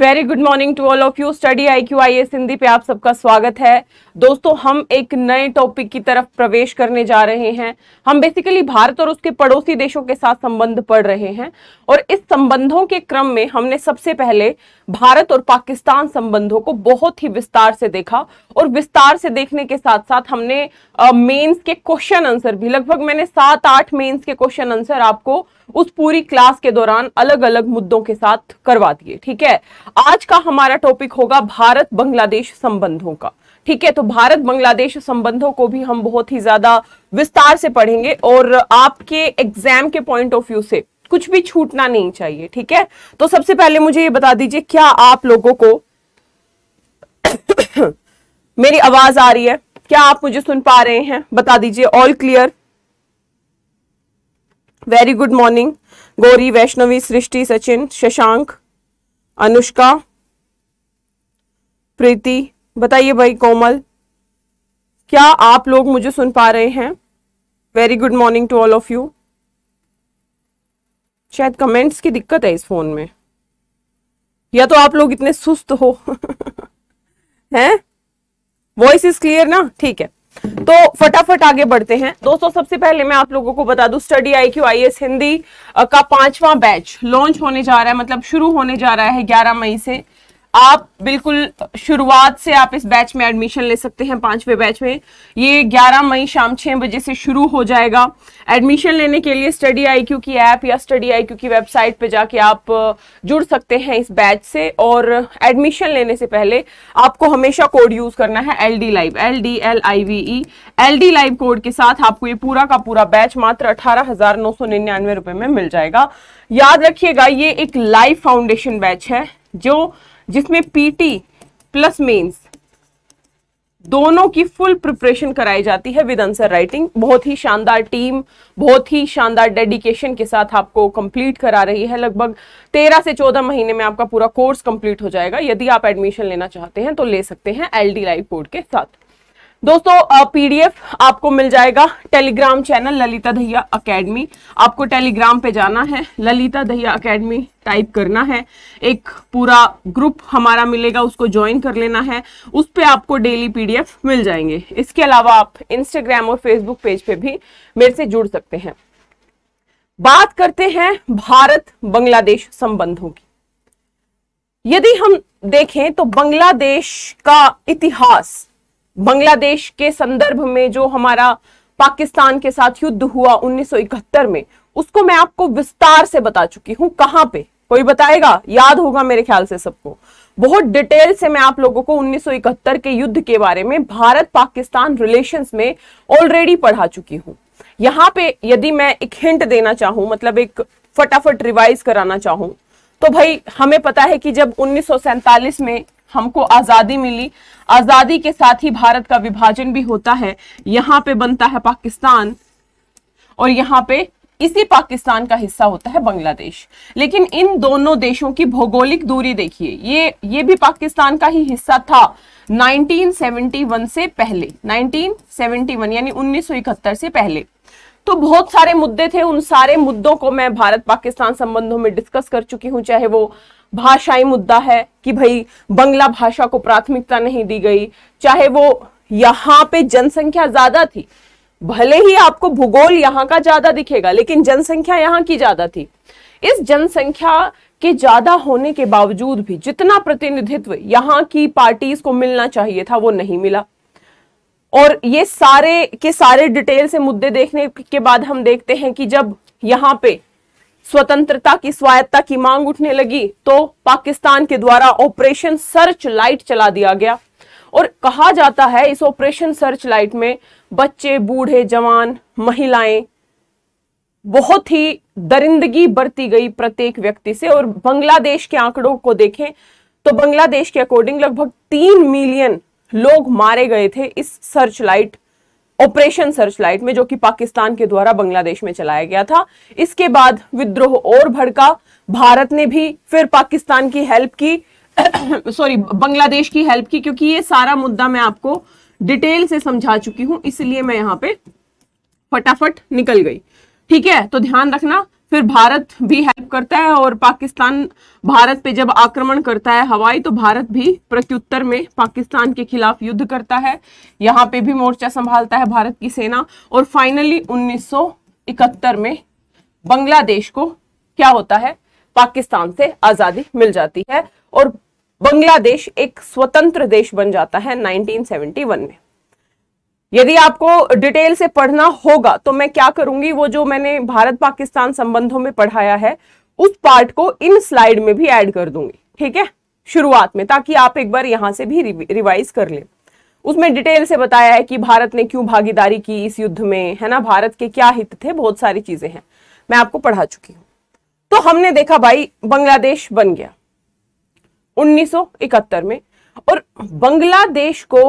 very good morning to all of you study I Q I S Hindi पे आप सबका स्वागत है दोस्तों हम एक नए टॉपिक की तरफ प्रवेश करने जा रहे हैं हम बेसिकली भारत और उसके पड़ोसी देशों के साथ संबंध पढ़ रहे हैं और इस संबंधों के क्रम में हमने सबसे पहले भारत और पाकिस्तान संबंधों को बहुत ही विस्तार से देखा और विस्तार से देखने के साथ साथ हमने मेन्स uh, के क्वेश्चन आंसर भी लगभग मैंने सात आठ मेन्स के क्वेश्चन आंसर आपको uh, उस पूरी क्लास के दौरान अलग अलग मुद्दों के साथ करवा दिए ठीक है आज का हमारा टॉपिक होगा भारत बांग्लादेश संबंधों का ठीक है तो भारत बांग्लादेश संबंधों को भी हम बहुत ही ज्यादा विस्तार से पढ़ेंगे और आपके एग्जाम के पॉइंट ऑफ व्यू से कुछ भी छूटना नहीं चाहिए ठीक है तो सबसे पहले मुझे ये बता दीजिए क्या आप लोगों को मेरी आवाज आ रही है क्या आप मुझे सुन पा रहे हैं बता दीजिए all clear very good morning Gauri Vaishnavi Srishti Sachin Shashank Anushka Preeti बताइए भाई कोमल क्या आप लोग मुझे सुन पा रहे हैं very good morning to all of you शायद कमेंट्स की दिक्कत है इस फोन में या तो आप लोग इतने सुस्त हो हैं वॉइस इज क्लियर ना ठीक है तो फटाफट आगे बढ़ते हैं दोस्तों सबसे पहले मैं आप लोगों को बता दूं study I Q I S Hindi का पांचवा बैच लॉन्च होने जा रहा है मतलब शुरू होने जा रहा है 11 मई से आप बिल्कुल शुरुआत से आप इस बैच में एडमिशन ले सकते हैं पांचवे बैच में ये 11 मई शाम छः बजे से शुरू हो जाएगा एडमिशन लेने के लिए स्टडी आई क्यू की ऐप या स्टडी आई क्यू की वेबसाइट पे जाके आप जुड़ सकते हैं इस बैच से और एडमिशन लेने से पहले आपको हमेशा कोड यूज़ करना है L D live L D L I V E L D live code के साथ आपको ये पूरा का पूरा बैच मात्र अठारह हजार नौ सौ निन्यानवे रुपये में मिल जाएगा याद रखिएगा ये एक लाइव फाउंडेशन बैच है जो जिसमें पीटी प्लस मेंस दोनों की फुल प्रिपरेशन कराई जाती है विद आंसर राइटिंग बहुत ही शानदार टीम बहुत ही शानदार डेडिकेशन के साथ आपको कंप्लीट करा रही है लगभग तेरह से चौदह महीने में आपका पूरा कोर्स कंप्लीट हो जाएगा यदि आप एडमिशन लेना चाहते हैं तो ले सकते हैं एल डी लाइव कोड के साथ दोस्तों पीडीएफ आपको मिल जाएगा Telegram channel Lalita Dahiya academy आपको टेलीग्राम पे जाना है ललिता दहिया अकेडमी टाइप करना है एक पूरा ग्रुप हमारा मिलेगा उसको ज्वाइन कर लेना है उस पर आपको डेली पीडीएफ मिल जाएंगे इसके अलावा आप इंस्टाग्राम और फेसबुक पेज पे भी मेरे से जुड़ सकते हैं बात करते हैं भारत बांग्लादेश संबंधों की यदि हम देखें तो बांग्लादेश का इतिहास बांग्लादेश के संदर्भ में जो हमारा पाकिस्तान के साथ युद्ध हुआ 1971 में उसको मैं आपको विस्तार से बता चुकी हूं कहां पे कोई बताएगा याद होगा मेरे ख्याल से सबको बहुत डिटेल से मैं आप लोगों को 1971 के युद्ध के बारे में भारत पाकिस्तान रिलेशंस में ऑलरेडी पढ़ा चुकी हूं यहां पे यदि मैं एक हिंट देना चाहूं मतलब एक फटाफट रिवाइज कराना चाहूं तो भाई हमें पता है कि जब उन्नीस में हमको आजादी मिली आजादी के साथ ही भारत का विभाजन भी होता है यहां पे बनता है पाकिस्तान और यहां पे इसी पाकिस्तान का हिस्सा होता है बांग्लादेश लेकिन इन दोनों देशों की भौगोलिक दूरी देखिए ये ये भी पाकिस्तान का ही हिस्सा था 1971 से पहले 1971 यानी 1971 से पहले तो बहुत सारे मुद्दे थे उन सारे मुद्दों को मैं भारत पाकिस्तान संबंधों में डिस्कस कर चुकी हूं चाहे वो भाषाई मुद्दा है कि भाई बंगला भाषा को प्राथमिकता नहीं दी गई चाहे वो यहाँ पे जनसंख्या ज्यादा थी भले ही आपको भूगोल यहाँ का ज्यादा दिखेगा लेकिन जनसंख्या यहाँ की ज्यादा थी इस जनसंख्या के ज्यादा होने के बावजूद भी जितना प्रतिनिधित्व यहाँ की पार्टीज को मिलना चाहिए था वो नहीं मिला और ये सारे के सारे डिटेल से मुद्दे देखने के बाद हम देखते हैं कि जब यहाँ पे स्वतंत्रता की स्वायत्ता की मांग उठने लगी तो पाकिस्तान के द्वारा ऑपरेशन सर्च लाइट चला दिया गया और कहा जाता है इस ऑपरेशन सर्च लाइट में बच्चे बूढ़े जवान महिलाएं बहुत ही दरिंदगी बरती गई प्रत्येक व्यक्ति से और बांग्लादेश के आंकड़ों को देखें तो बांग्लादेश के अकॉर्डिंग लगभग तीन मिलियन लोग मारे गए थे इस सर्च लाइट ऑपरेशन सर्चलाइट में जो कि पाकिस्तान के द्वारा बांग्लादेश में चलाया गया था इसके बाद विद्रोह और भड़का भारत ने भी फिर पाकिस्तान की हेल्प की सॉरी बांग्लादेश की हेल्प की क्योंकि ये सारा मुद्दा मैं आपको डिटेल से समझा चुकी हूं इसलिए मैं यहाँ पे फटाफट निकल गई ठीक है तो ध्यान रखना फिर भारत भी हेल्प करता है और पाकिस्तान भारत पे जब आक्रमण करता है हवाई तो भारत भी प्रत्युत्तर में पाकिस्तान के खिलाफ युद्ध करता है यहाँ पे भी मोर्चा संभालता है भारत की सेना और फाइनली 1971 में बांग्लादेश को क्या होता है पाकिस्तान से आजादी मिल जाती है और बांग्लादेश एक स्वतंत्र देश बन जाता है 1971 में यदि आपको डिटेल से पढ़ना होगा तो मैं क्या करूंगी वो जो मैंने भारत पाकिस्तान संबंधों में पढ़ाया है उस पार्ट को इन स्लाइड में भी ऐड कर दूंगी ठीक है शुरुआत में ताकि आप एक बार यहां से भी रिवाइज कर ले उसमें डिटेल से बताया है कि भारत ने क्यों भागीदारी की इस युद्ध में है ना भारत के क्या हित थे बहुत सारी चीजें हैं मैं आपको पढ़ा चुकी हूं तो हमने देखा भाई बांग्लादेश बन गया 1971 में और बांग्लादेश को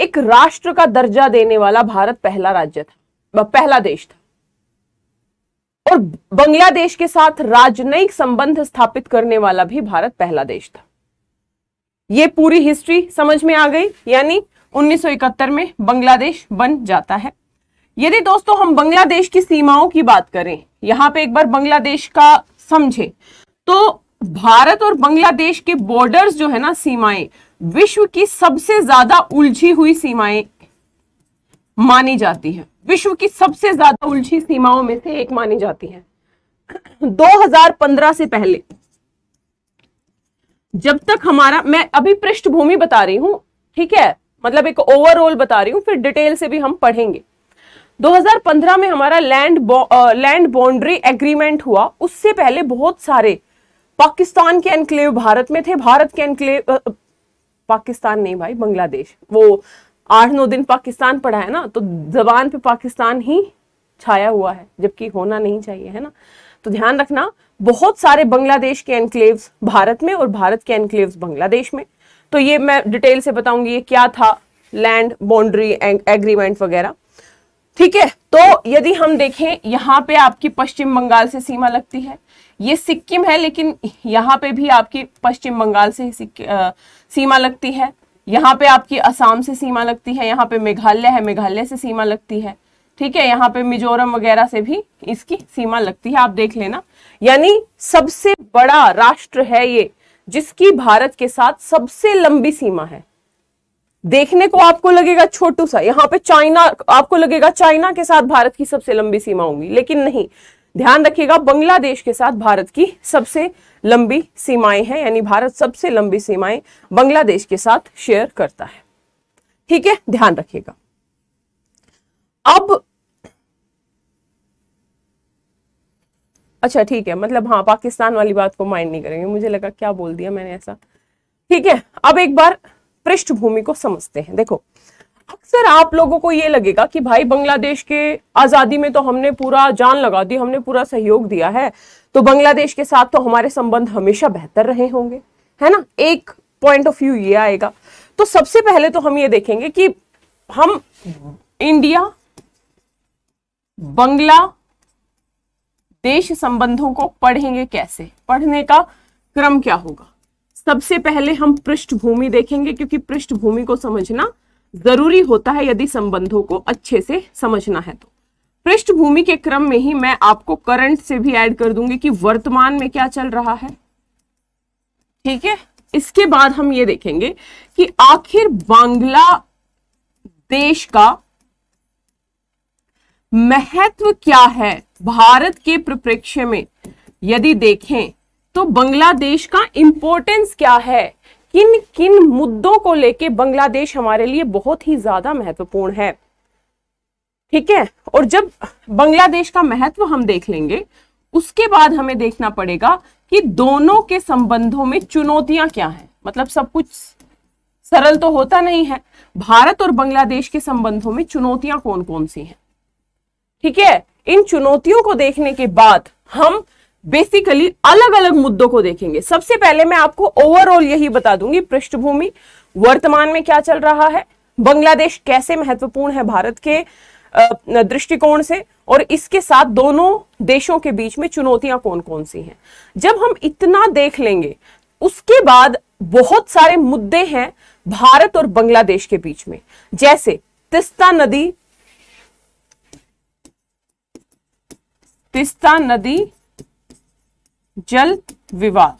एक राष्ट्र का दर्जा देने वाला भारत पहला राज्य था पहला देश था और बांग्लादेश के साथ राजनयिक संबंध स्थापित करने वाला भी भारत पहला देश था यह पूरी हिस्ट्री समझ में आ गई यानी 1971 में बांग्लादेश बन जाता है यदि दोस्तों हम बांग्लादेश की सीमाओं की बात करें यहां पे एक बार बांग्लादेश का समझे तो भारत और बांग्लादेश के बॉर्डर्स जो है ना सीमाएं विश्व की सबसे ज्यादा उलझी हुई सीमाएं मानी जाती है विश्व की सबसे ज्यादा उलझी सीमाओं में से एक मानी जाती है 2015 से पहले जब तक हमारा मैं अभी पृष्ठभूमि बता रही हूं ठीक है मतलब एक ओवरऑल बता रही हूं फिर डिटेल से भी हम पढ़ेंगे 2015 में हमारा लैंड लैंड बाउंड्री एग्रीमेंट हुआ उससे पहले बहुत सारे पाकिस्तान के एनक्लेव भारत में थे भारत के एनक्लेव पाकिस्तान नहीं भाई बांग्लादेश वो आठ नौ दिन पाकिस्तान पढ़ा है ना तो जबान पे पाकिस्तान ही छाया हुआ है जबकि होना नहीं चाहिए है ना तो ध्यान रखना बहुत सारे बांग्लादेश के एनक्लेव्स भारत में और भारत के एनक्लेव्स बांग्लादेश में तो ये मैं डिटेल से बताऊंगी ये क्या था लैंड बाउंड्री एग्रीमेंट वगैरह ठीक है तो यदि हम देखें यहाँ पे आपकी पश्चिम बंगाल से सीमा लगती है ये सिक्किम है लेकिन यहाँ पे भी आपकी पश्चिम बंगाल से सिक्किम सीमा लगती है यहाँ पे आपकी असम से सीमा लगती है यहाँ पे मेघालय है मेघालय से सीमा लगती है ठीक है यहाँ पे मिजोरम वगैरह से भी इसकी सीमा लगती है आप देख लेना यानी सबसे बड़ा राष्ट्र है ये जिसकी भारत के साथ सबसे लंबी सीमा है देखने को आपको लगेगा छोटू सा यहाँ पे चाइना आपको लगेगा चाइना के साथ भारत की सबसे लंबी सीमा होगी लेकिन नहीं ध्यान रखिएगा बांग्लादेश के साथ भारत की सबसे लंबी सीमाएं हैं यानी भारत सबसे लंबी सीमाएं बांग्लादेश के साथ शेयर करता है ठीक है ध्यान रखिएगा अब अच्छा ठीक है मतलब हाँ पाकिस्तान वाली बात को माइंड नहीं करेंगे मुझे लगा क्या बोल दिया मैंने ऐसा ठीक है अब एक बार पृष्ठभूमि को समझते हैं देखो अक्सर आप लोगों को ये लगेगा कि भाई बांग्लादेश के आज़ादी में तो हमने पूरा जान लगा दी हमने पूरा सहयोग दिया है तो बांग्लादेश के साथ तो हमारे संबंध हमेशा बेहतर रहे होंगे है ना एक पॉइंट ऑफ व्यू ये आएगा तो सबसे पहले तो हम ये देखेंगे कि हम इंडिया बंगला देश संबंधों को पढ़ेंगे कैसे पढ़ने का क्रम क्या होगा सबसे पहले हम पृष्ठभूमि देखेंगे क्योंकि पृष्ठभूमि को समझना जरूरी होता है यदि संबंधों को अच्छे से समझना है तो पृष्ठभूमि के क्रम में ही मैं आपको करंट से भी ऐड कर दूंगी कि वर्तमान में क्या चल रहा है ठीक है इसके बाद हम ये देखेंगे कि आखिर बांग्ला देश का महत्व क्या है भारत के परिप्रेक्ष्य में यदि देखें तो बांग्लादेश का इंपोर्टेंस क्या है किन किन मुद्दों को लेके बांग्लादेश हमारे लिए बहुत ही ज्यादा महत्वपूर्ण है ठीक है और जब बांग्लादेश का महत्व हम देख लेंगे उसके बाद हमें देखना पड़ेगा कि दोनों के संबंधों में चुनौतियां क्या हैं मतलब सब कुछ सरल तो होता नहीं है भारत और बांग्लादेश के संबंधों में चुनौतियां कौन कौन सी हैं ठीक है इन चुनौतियों को देखने के बाद हम बेसिकली अलग अलग मुद्दों को देखेंगे सबसे पहले मैं आपको ओवरऑल यही बता दूंगी पृष्ठभूमि वर्तमान में क्या चल रहा है बांग्लादेश कैसे महत्वपूर्ण है भारत के दृष्टिकोण से और इसके साथ दोनों देशों के बीच में चुनौतियां कौन कौन सी हैं जब हम इतना देख लेंगे उसके बाद बहुत सारे मुद्दे हैं भारत और बांग्लादेश के बीच में जैसे तिस्ता नदी तिस्ता नदी जल विवाद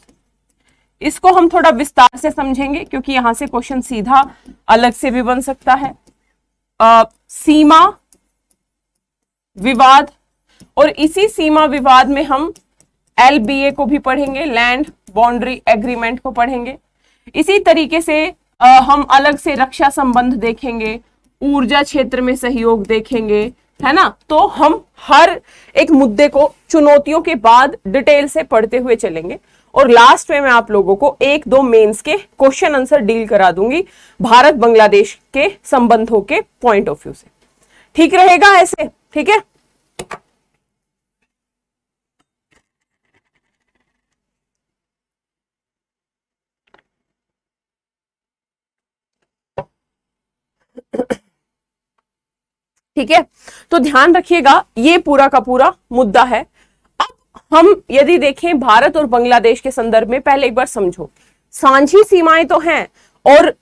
इसको हम थोड़ा विस्तार से समझेंगे क्योंकि यहां से क्वेश्चन सीधा अलग से भी बन सकता है आ, सीमा विवाद और इसी सीमा विवाद में हम एल बी ए को भी पढ़ेंगे लैंड बाउंड्री एग्रीमेंट को पढ़ेंगे इसी तरीके से आ, हम अलग से रक्षा संबंध देखेंगे ऊर्जा क्षेत्र में सहयोग देखेंगे है ना तो हम हर एक मुद्दे को चुनौतियों के बाद डिटेल से पढ़ते हुए चलेंगे और लास्ट में मैं आप लोगों को एक दो मेंस के क्वेश्चन आंसर डील करा दूंगी भारत बांग्लादेश के संबंधों के पॉइंट ऑफ व्यू से ठीक रहेगा ऐसे ठीक है ठीक है तो ध्यान रखिएगा ये पूरा का पूरा मुद्दा है अब हम यदि देखें भारत और बांग्लादेश के संदर्भ में पहले एक बार समझो सांझी सीमाएं तो हैं और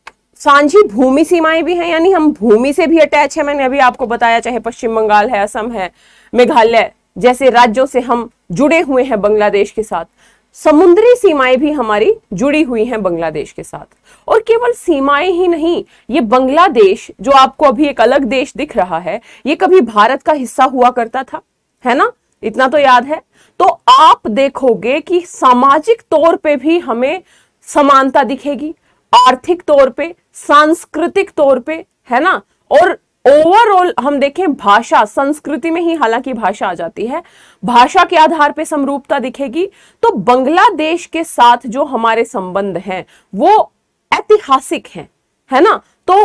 सांझी भूमि सीमाएं भी हैं यानी हम भूमि से भी अटैच है मैंने अभी आपको बताया चाहे पश्चिम बंगाल है असम है मेघालय जैसे राज्यों से हम जुड़े हुए हैं बांग्लादेश के साथ समुद्री सीमाएं भी हमारी जुड़ी हुई हैं बांग्लादेश के साथ और केवल सीमाएं ही नहीं ये बांग्लादेश जो आपको अभी एक अलग देश दिख रहा है ये कभी भारत का हिस्सा हुआ करता था है ना इतना तो याद है तो आप देखोगे कि सामाजिक तौर पे भी हमें समानता दिखेगी आर्थिक तौर पे सांस्कृतिक तौर पे है ना और ओवरऑल हम देखें भाषा संस्कृति में ही हालांकि भाषा आ जाती है भाषा के आधार पे समरूपता दिखेगी तो बांग्लादेश के साथ जो हमारे संबंध हैं वो ऐतिहासिक हैं है ना तो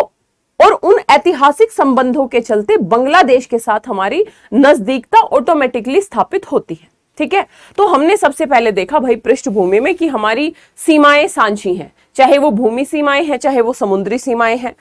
और उन ऐतिहासिक संबंधों के चलते बांग्लादेश के साथ हमारी नजदीकता ऑटोमेटिकली स्थापित होती है ठीक है तो हमने सबसे पहले देखा भाई पृष्ठभूमि में कि हमारी सीमाएं सांझी हैं चाहे वो भूमि सीमाएं हैं चाहे वो समुद्री सीमाएं हैं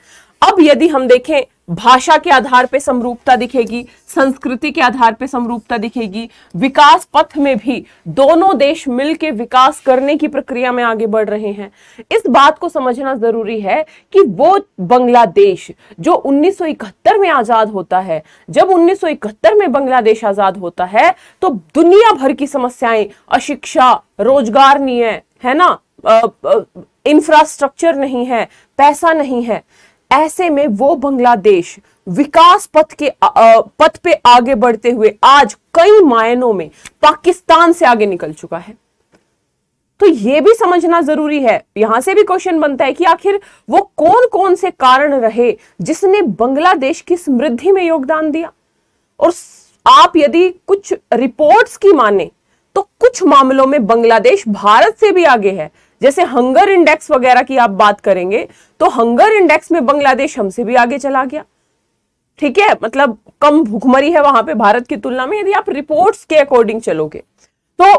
अब यदि हम देखें भाषा के आधार पे समरूपता दिखेगी संस्कृति के आधार पे समरूपता दिखेगी विकास पथ में भी दोनों देश मिलकर विकास करने की प्रक्रिया में आगे बढ़ रहे हैं इस बात को समझना जरूरी है कि वो बांग्लादेश जो 1971 में आजाद होता है जब 1971 में बांग्लादेश आजाद होता है तो दुनिया भर की समस्याएं अशिक्षा रोजगार नहीं है है ना इंफ्रास्ट्रक्चर नहीं है पैसा नहीं है ऐसे में वो बांग्लादेश विकास पथ के पथ पे आगे बढ़ते हुए आज कई मायनों में पाकिस्तान से आगे निकल चुका है तो ये भी समझना जरूरी है यहां से भी क्वेश्चन बनता है कि आखिर वो कौन कौन से कारण रहे जिसने बांग्लादेश की समृद्धि में योगदान दिया और आप यदि कुछ रिपोर्ट्स की माने तो कुछ मामलों में बांग्लादेश भारत से भी आगे है जैसे हंगर इंडेक्स वगैरह की आप बात करेंगे तो हंगर इंडेक्स में बांग्लादेश हमसे भी आगे चला गया ठीक है मतलब कम भुखमरी है वहां पे भारत की तुलना में यदि आप रिपोर्ट्स के अकॉर्डिंग चलोगे तो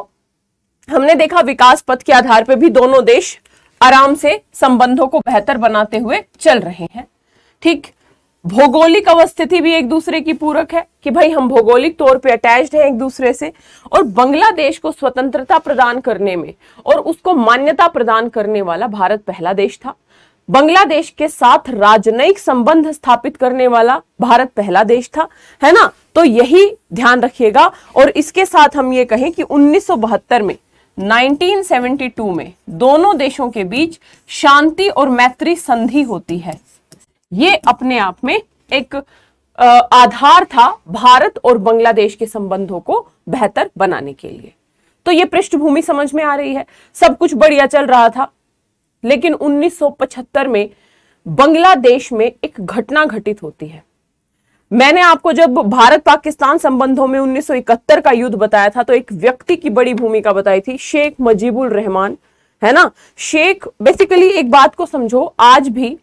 हमने देखा विकास पथ के आधार पर भी दोनों देश आराम से संबंधों को बेहतर बनाते हुए चल रहे हैं ठीक भौगोलिक अवस्थिति भी एक दूसरे की पूरक है कि भाई हम भौगोलिक तौर पे अटैच्ड हैं एक दूसरे से और बांग्लादेश को स्वतंत्रता प्रदान करने में और उसको मान्यता प्रदान करने वाला भारत पहला देश था बांग्लादेश के साथ राजनयिक संबंध स्थापित करने वाला भारत पहला देश था है ना तो यही ध्यान रखिएगा और इसके साथ हम ये कहें कि उन्नीस में 1972 में दोनों देशों के बीच शांति और मैत्री संधि होती है ये अपने आप में एक आधार था भारत और बांग्लादेश के संबंधों को बेहतर बनाने के लिए तो ये पृष्ठभूमि समझ में आ रही है सब कुछ बढ़िया चल रहा था लेकिन 1975 में बांग्लादेश में एक घटना घटित होती है मैंने आपको जब भारत पाकिस्तान संबंधों में 1971 का युद्ध बताया था तो एक व्यक्ति की बड़ी भूमिका बताई थी शेख मजीबुल रहमान है ना शेख बेसिकली एक बात को समझो आज भी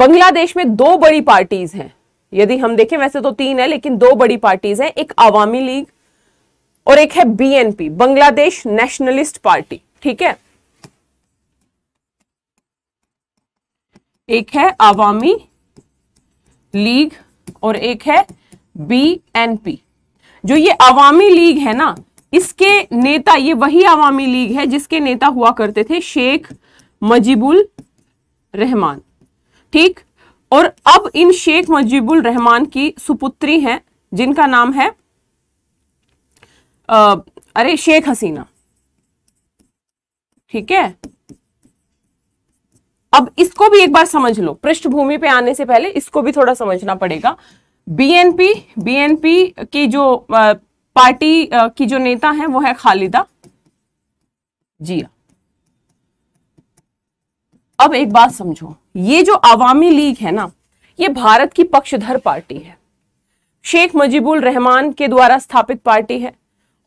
बांग्लादेश में दो बड़ी पार्टीज हैं यदि हम देखें वैसे तो तीन है लेकिन दो बड़ी पार्टीज हैं एक आवामी लीग और एक है बीएनपी बांग्लादेश नेशनलिस्ट पार्टी ठीक है एक है आवामी लीग और एक है बीएनपी जो ये आवामी लीग है ना इसके नेता ये वही आवामी लीग है जिसके नेता हुआ करते थे शेख मजीबुल रहमान ठीक और अब इन शेख मुजीबुल रहमान की सुपुत्री हैं जिनका नाम है आ, अरे शेख हसीना ठीक है अब इसको भी एक बार समझ लो पृष्ठभूमि पे आने से पहले इसको भी थोड़ा समझना पड़ेगा बीएनपी बीएनपी की जो आ, पार्टी आ, की जो नेता है वो है खालिदा जिया अब एक बात समझो ये जो अवामी लीग है ना ये भारत की पक्षधर पार्टी है शेख मजीबुल रहमान के द्वारा स्थापित पार्टी है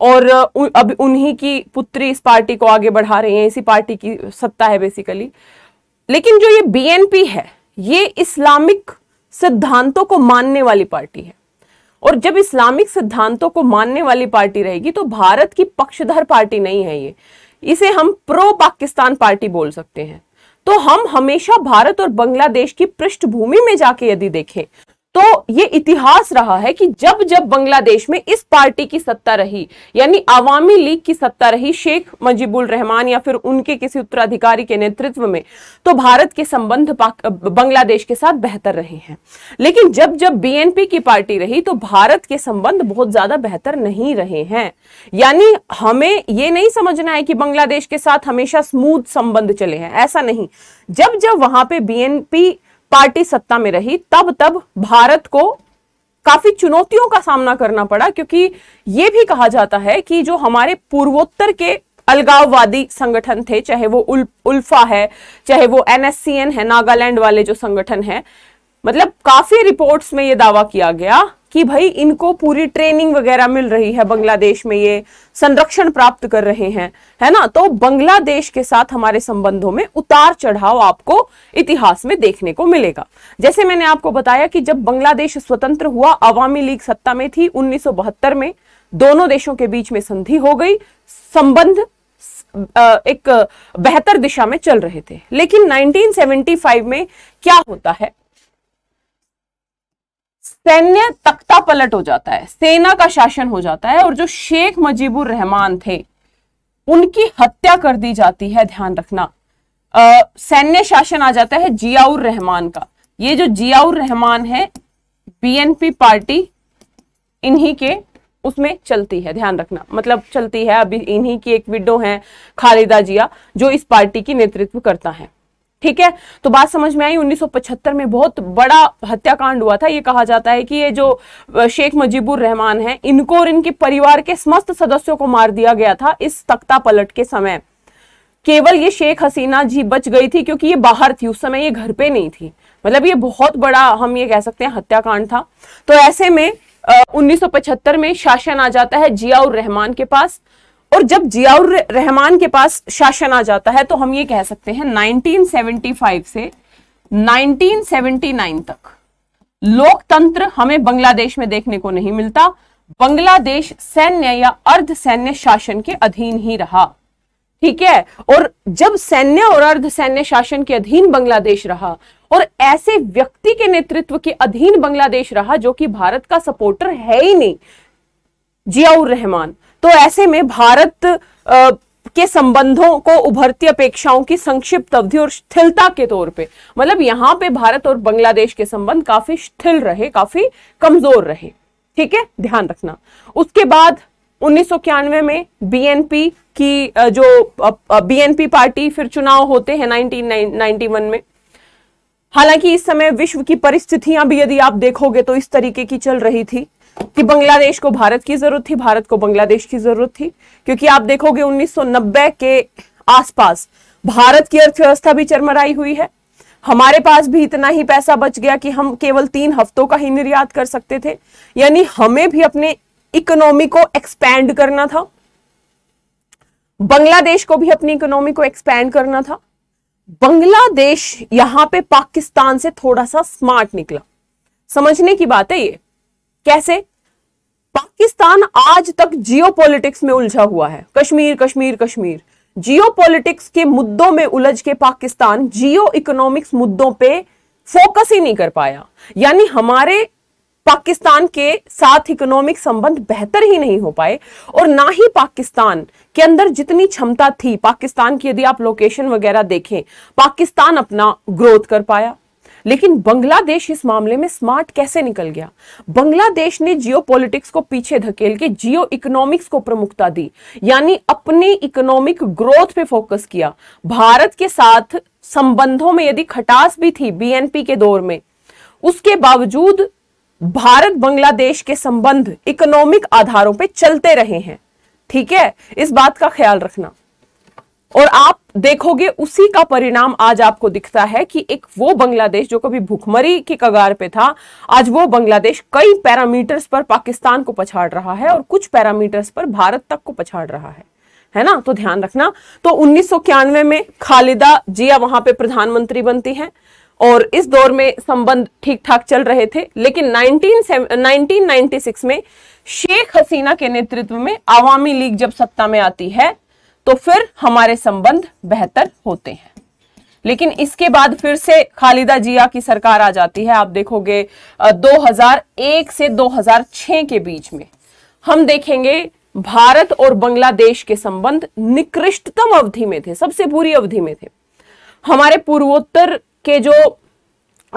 और अब उन्हीं की पुत्री इस पार्टी को आगे बढ़ा रही है इसी पार्टी की सत्ता है बेसिकली लेकिन जो ये बीएनपी है ये इस्लामिक सिद्धांतों को मानने वाली पार्टी है और जब इस्लामिक सिद्धांतों को मानने वाली पार्टी रहेगी तो भारत की पक्षधर पार्टी नहीं है ये इसे हम प्रो पाकिस्तान पार्टी बोल सकते हैं तो हम हमेशा भारत और बांग्लादेश की पृष्ठभूमि में जाके यदि देखें तो ये इतिहास रहा है कि जब जब बांग्लादेश में इस पार्टी की सत्ता रही यानी आवामी लीग की सत्ता रही शेख मजीबुल रहमान या फिर उनके किसी उत्तराधिकारी के नेतृत्व में तो भारत के संबंध बांग्लादेश के साथ बेहतर रहे हैं लेकिन जब जब बीएनपी की पार्टी रही तो भारत के संबंध बहुत ज्यादा बेहतर नहीं रहे हैं यानी हमें ये नहीं समझना है कि बांग्लादेश के साथ हमेशा स्मूथ संबंध चले हैं ऐसा नहीं जब जब वहां पर बीएनपी पार्टी सत्ता में रही तब तब भारत को काफी चुनौतियों का सामना करना पड़ा क्योंकि यह भी कहा जाता है कि जो हमारे पूर्वोत्तर के अलगाववादी संगठन थे चाहे वो उल, उल्फा है चाहे वो एनएससीएन है नागालैंड वाले जो संगठन है मतलब काफी रिपोर्ट्स में यह दावा किया गया कि भाई इनको पूरी ट्रेनिंग वगैरह मिल रही है बांग्लादेश में ये संरक्षण प्राप्त कर रहे हैं है ना तो बांग्लादेश के साथ हमारे संबंधों में उतार चढ़ाव आपको इतिहास में देखने को मिलेगा जैसे मैंने आपको बताया कि जब बांग्लादेश स्वतंत्र हुआ अवामी लीग सत्ता में थी उन्नीस में दोनों देशों के बीच में संधि हो गई संबंध एक बेहतर दिशा में चल रहे थे लेकिन 1975 में क्या होता है सैन्य तख्ता पलट हो जाता है सेना का शासन हो जाता है और जो शेख मजीबुर रहमान थे उनकी हत्या कर दी जाती है ध्यान रखना सैन्य शासन आ जाता है जियाउर रहमान का ये जो जियाउर रहमान है बीएनपी पार्टी इन्हीं के उसमें चलती है ध्यान रखना मतलब चलती है अभी इन्हीं की एक विडो है खालिदा जिया जो इस पार्टी की नेतृत्व करता है ठीक है तो बात समझ में आई 1975 में बहुत बड़ा हत्याकांड हुआ था ये कहा जाता है कि ये जो शेख मजीबुर रहमान है इनको और इनके परिवार के समस्त सदस्यों को मार दिया गया था इस तख्ता पलट के समय केवल ये शेख हसीना जी बच गई थी क्योंकि ये बाहर थी उस समय ये घर पे नहीं थी मतलब ये बहुत बड़ा हम ये कह सकते हैं हत्याकांड था तो ऐसे में उन्नीस में शासन आ जाता है जियाउर रहमान के पास और जब जियाउर रहमान के पास शासन आ जाता है तो हम ये कह सकते हैं 1975 से 1979 तक लोकतंत्र हमें बांग्लादेश में देखने को नहीं मिलता बांग्लादेश सैन्य या अर्ध सैन्य शासन के अधीन ही रहा ठीक है और जब सैन्य और अर्ध सैन्य शासन के अधीन बांग्लादेश रहा और ऐसे व्यक्ति के नेतृत्व के अधीन बांग्लादेश रहा जो कि भारत का सपोर्टर है ही नहीं जियाउर रहमान तो ऐसे में भारत आ, के संबंधों को उभरती अपेक्षाओं की संक्षिप्त अवधि और स्थिरता के तौर पे मतलब यहां पे भारत और बांग्लादेश के संबंध काफी स्थिर रहे काफी कमजोर रहे ठीक है ध्यान रखना उसके बाद उन्नीस में बीएनपी की जो बीएनपी पार्टी फिर चुनाव होते हैं 1991 में हालांकि इस समय विश्व की परिस्थितियां भी यदि आप देखोगे तो इस तरीके की चल रही थी कि बांग्लादेश को भारत की जरूरत थी भारत को बांग्लादेश की जरूरत थी क्योंकि आप देखोगे 1990 के आसपास भारत की अर्थव्यवस्था भी चरमराई हुई है हमारे पास भी इतना ही पैसा बच गया कि हम केवल तीन हफ्तों का ही निर्यात कर सकते थे यानी हमें भी अपने इकोनॉमी को एक्सपैंड करना था बांग्लादेश को भी अपनी इकोनॉमी को एक्सपैंड करना था बांग्लादेश यहां पे पाकिस्तान से थोड़ा सा स्मार्ट निकला समझने की बात है ये कैसे पाकिस्तान आज तक जियोपॉलिटिक्स में उलझा हुआ है कश्मीर कश्मीर कश्मीर जियोपॉलिटिक्स के मुद्दों में उलझ के पाकिस्तान जियो इकोनॉमिक्स मुद्दों पे फोकस ही नहीं कर पाया यानी हमारे पाकिस्तान के साथ इकोनॉमिक संबंध बेहतर ही नहीं हो पाए और ना ही पाकिस्तान के अंदर जितनी क्षमता थी पाकिस्तान की यदि आप लोकेशन वगैरह देखें पाकिस्तान अपना ग्रोथ कर पाया लेकिन बांग्लादेश इस मामले में स्मार्ट कैसे निकल गया बांग्लादेश ने पॉलिटिक्स को पीछे धकेल के जियो इकोनॉमिक्स को प्रमुखता दी यानी अपनी इकोनॉमिक ग्रोथ पे फोकस किया भारत के साथ संबंधों में यदि खटास भी थी बीएनपी के दौर में उसके बावजूद भारत बांग्लादेश के संबंध इकोनॉमिक आधारों पर चलते रहे हैं ठीक है इस बात का ख्याल रखना और आप देखोगे उसी का परिणाम आज आपको दिखता है कि एक वो बांग्लादेश जो कभी भुखमरी के कगार पे था आज वो बांग्लादेश कई पैरामीटर्स पर पाकिस्तान को पछाड़ रहा है और कुछ पैरामीटर्स पर भारत तक को पछाड़ रहा है है ना तो ध्यान रखना तो उन्नीस में खालिदा जिया वहां पे प्रधानमंत्री बनती है और इस दौर में संबंध ठीक ठाक चल रहे थे लेकिन 19, 1996 में शेख हसीना के नेतृत्व में आवामी लीग जब सत्ता में आती है तो फिर हमारे संबंध बेहतर होते हैं लेकिन इसके बाद फिर से खालिदा जिया की सरकार आ जाती है आप देखोगे 2001 से 2006 के बीच में हम देखेंगे भारत और बांग्लादेश के संबंध निकृष्टतम अवधि में थे सबसे बुरी अवधि में थे हमारे पूर्वोत्तर के जो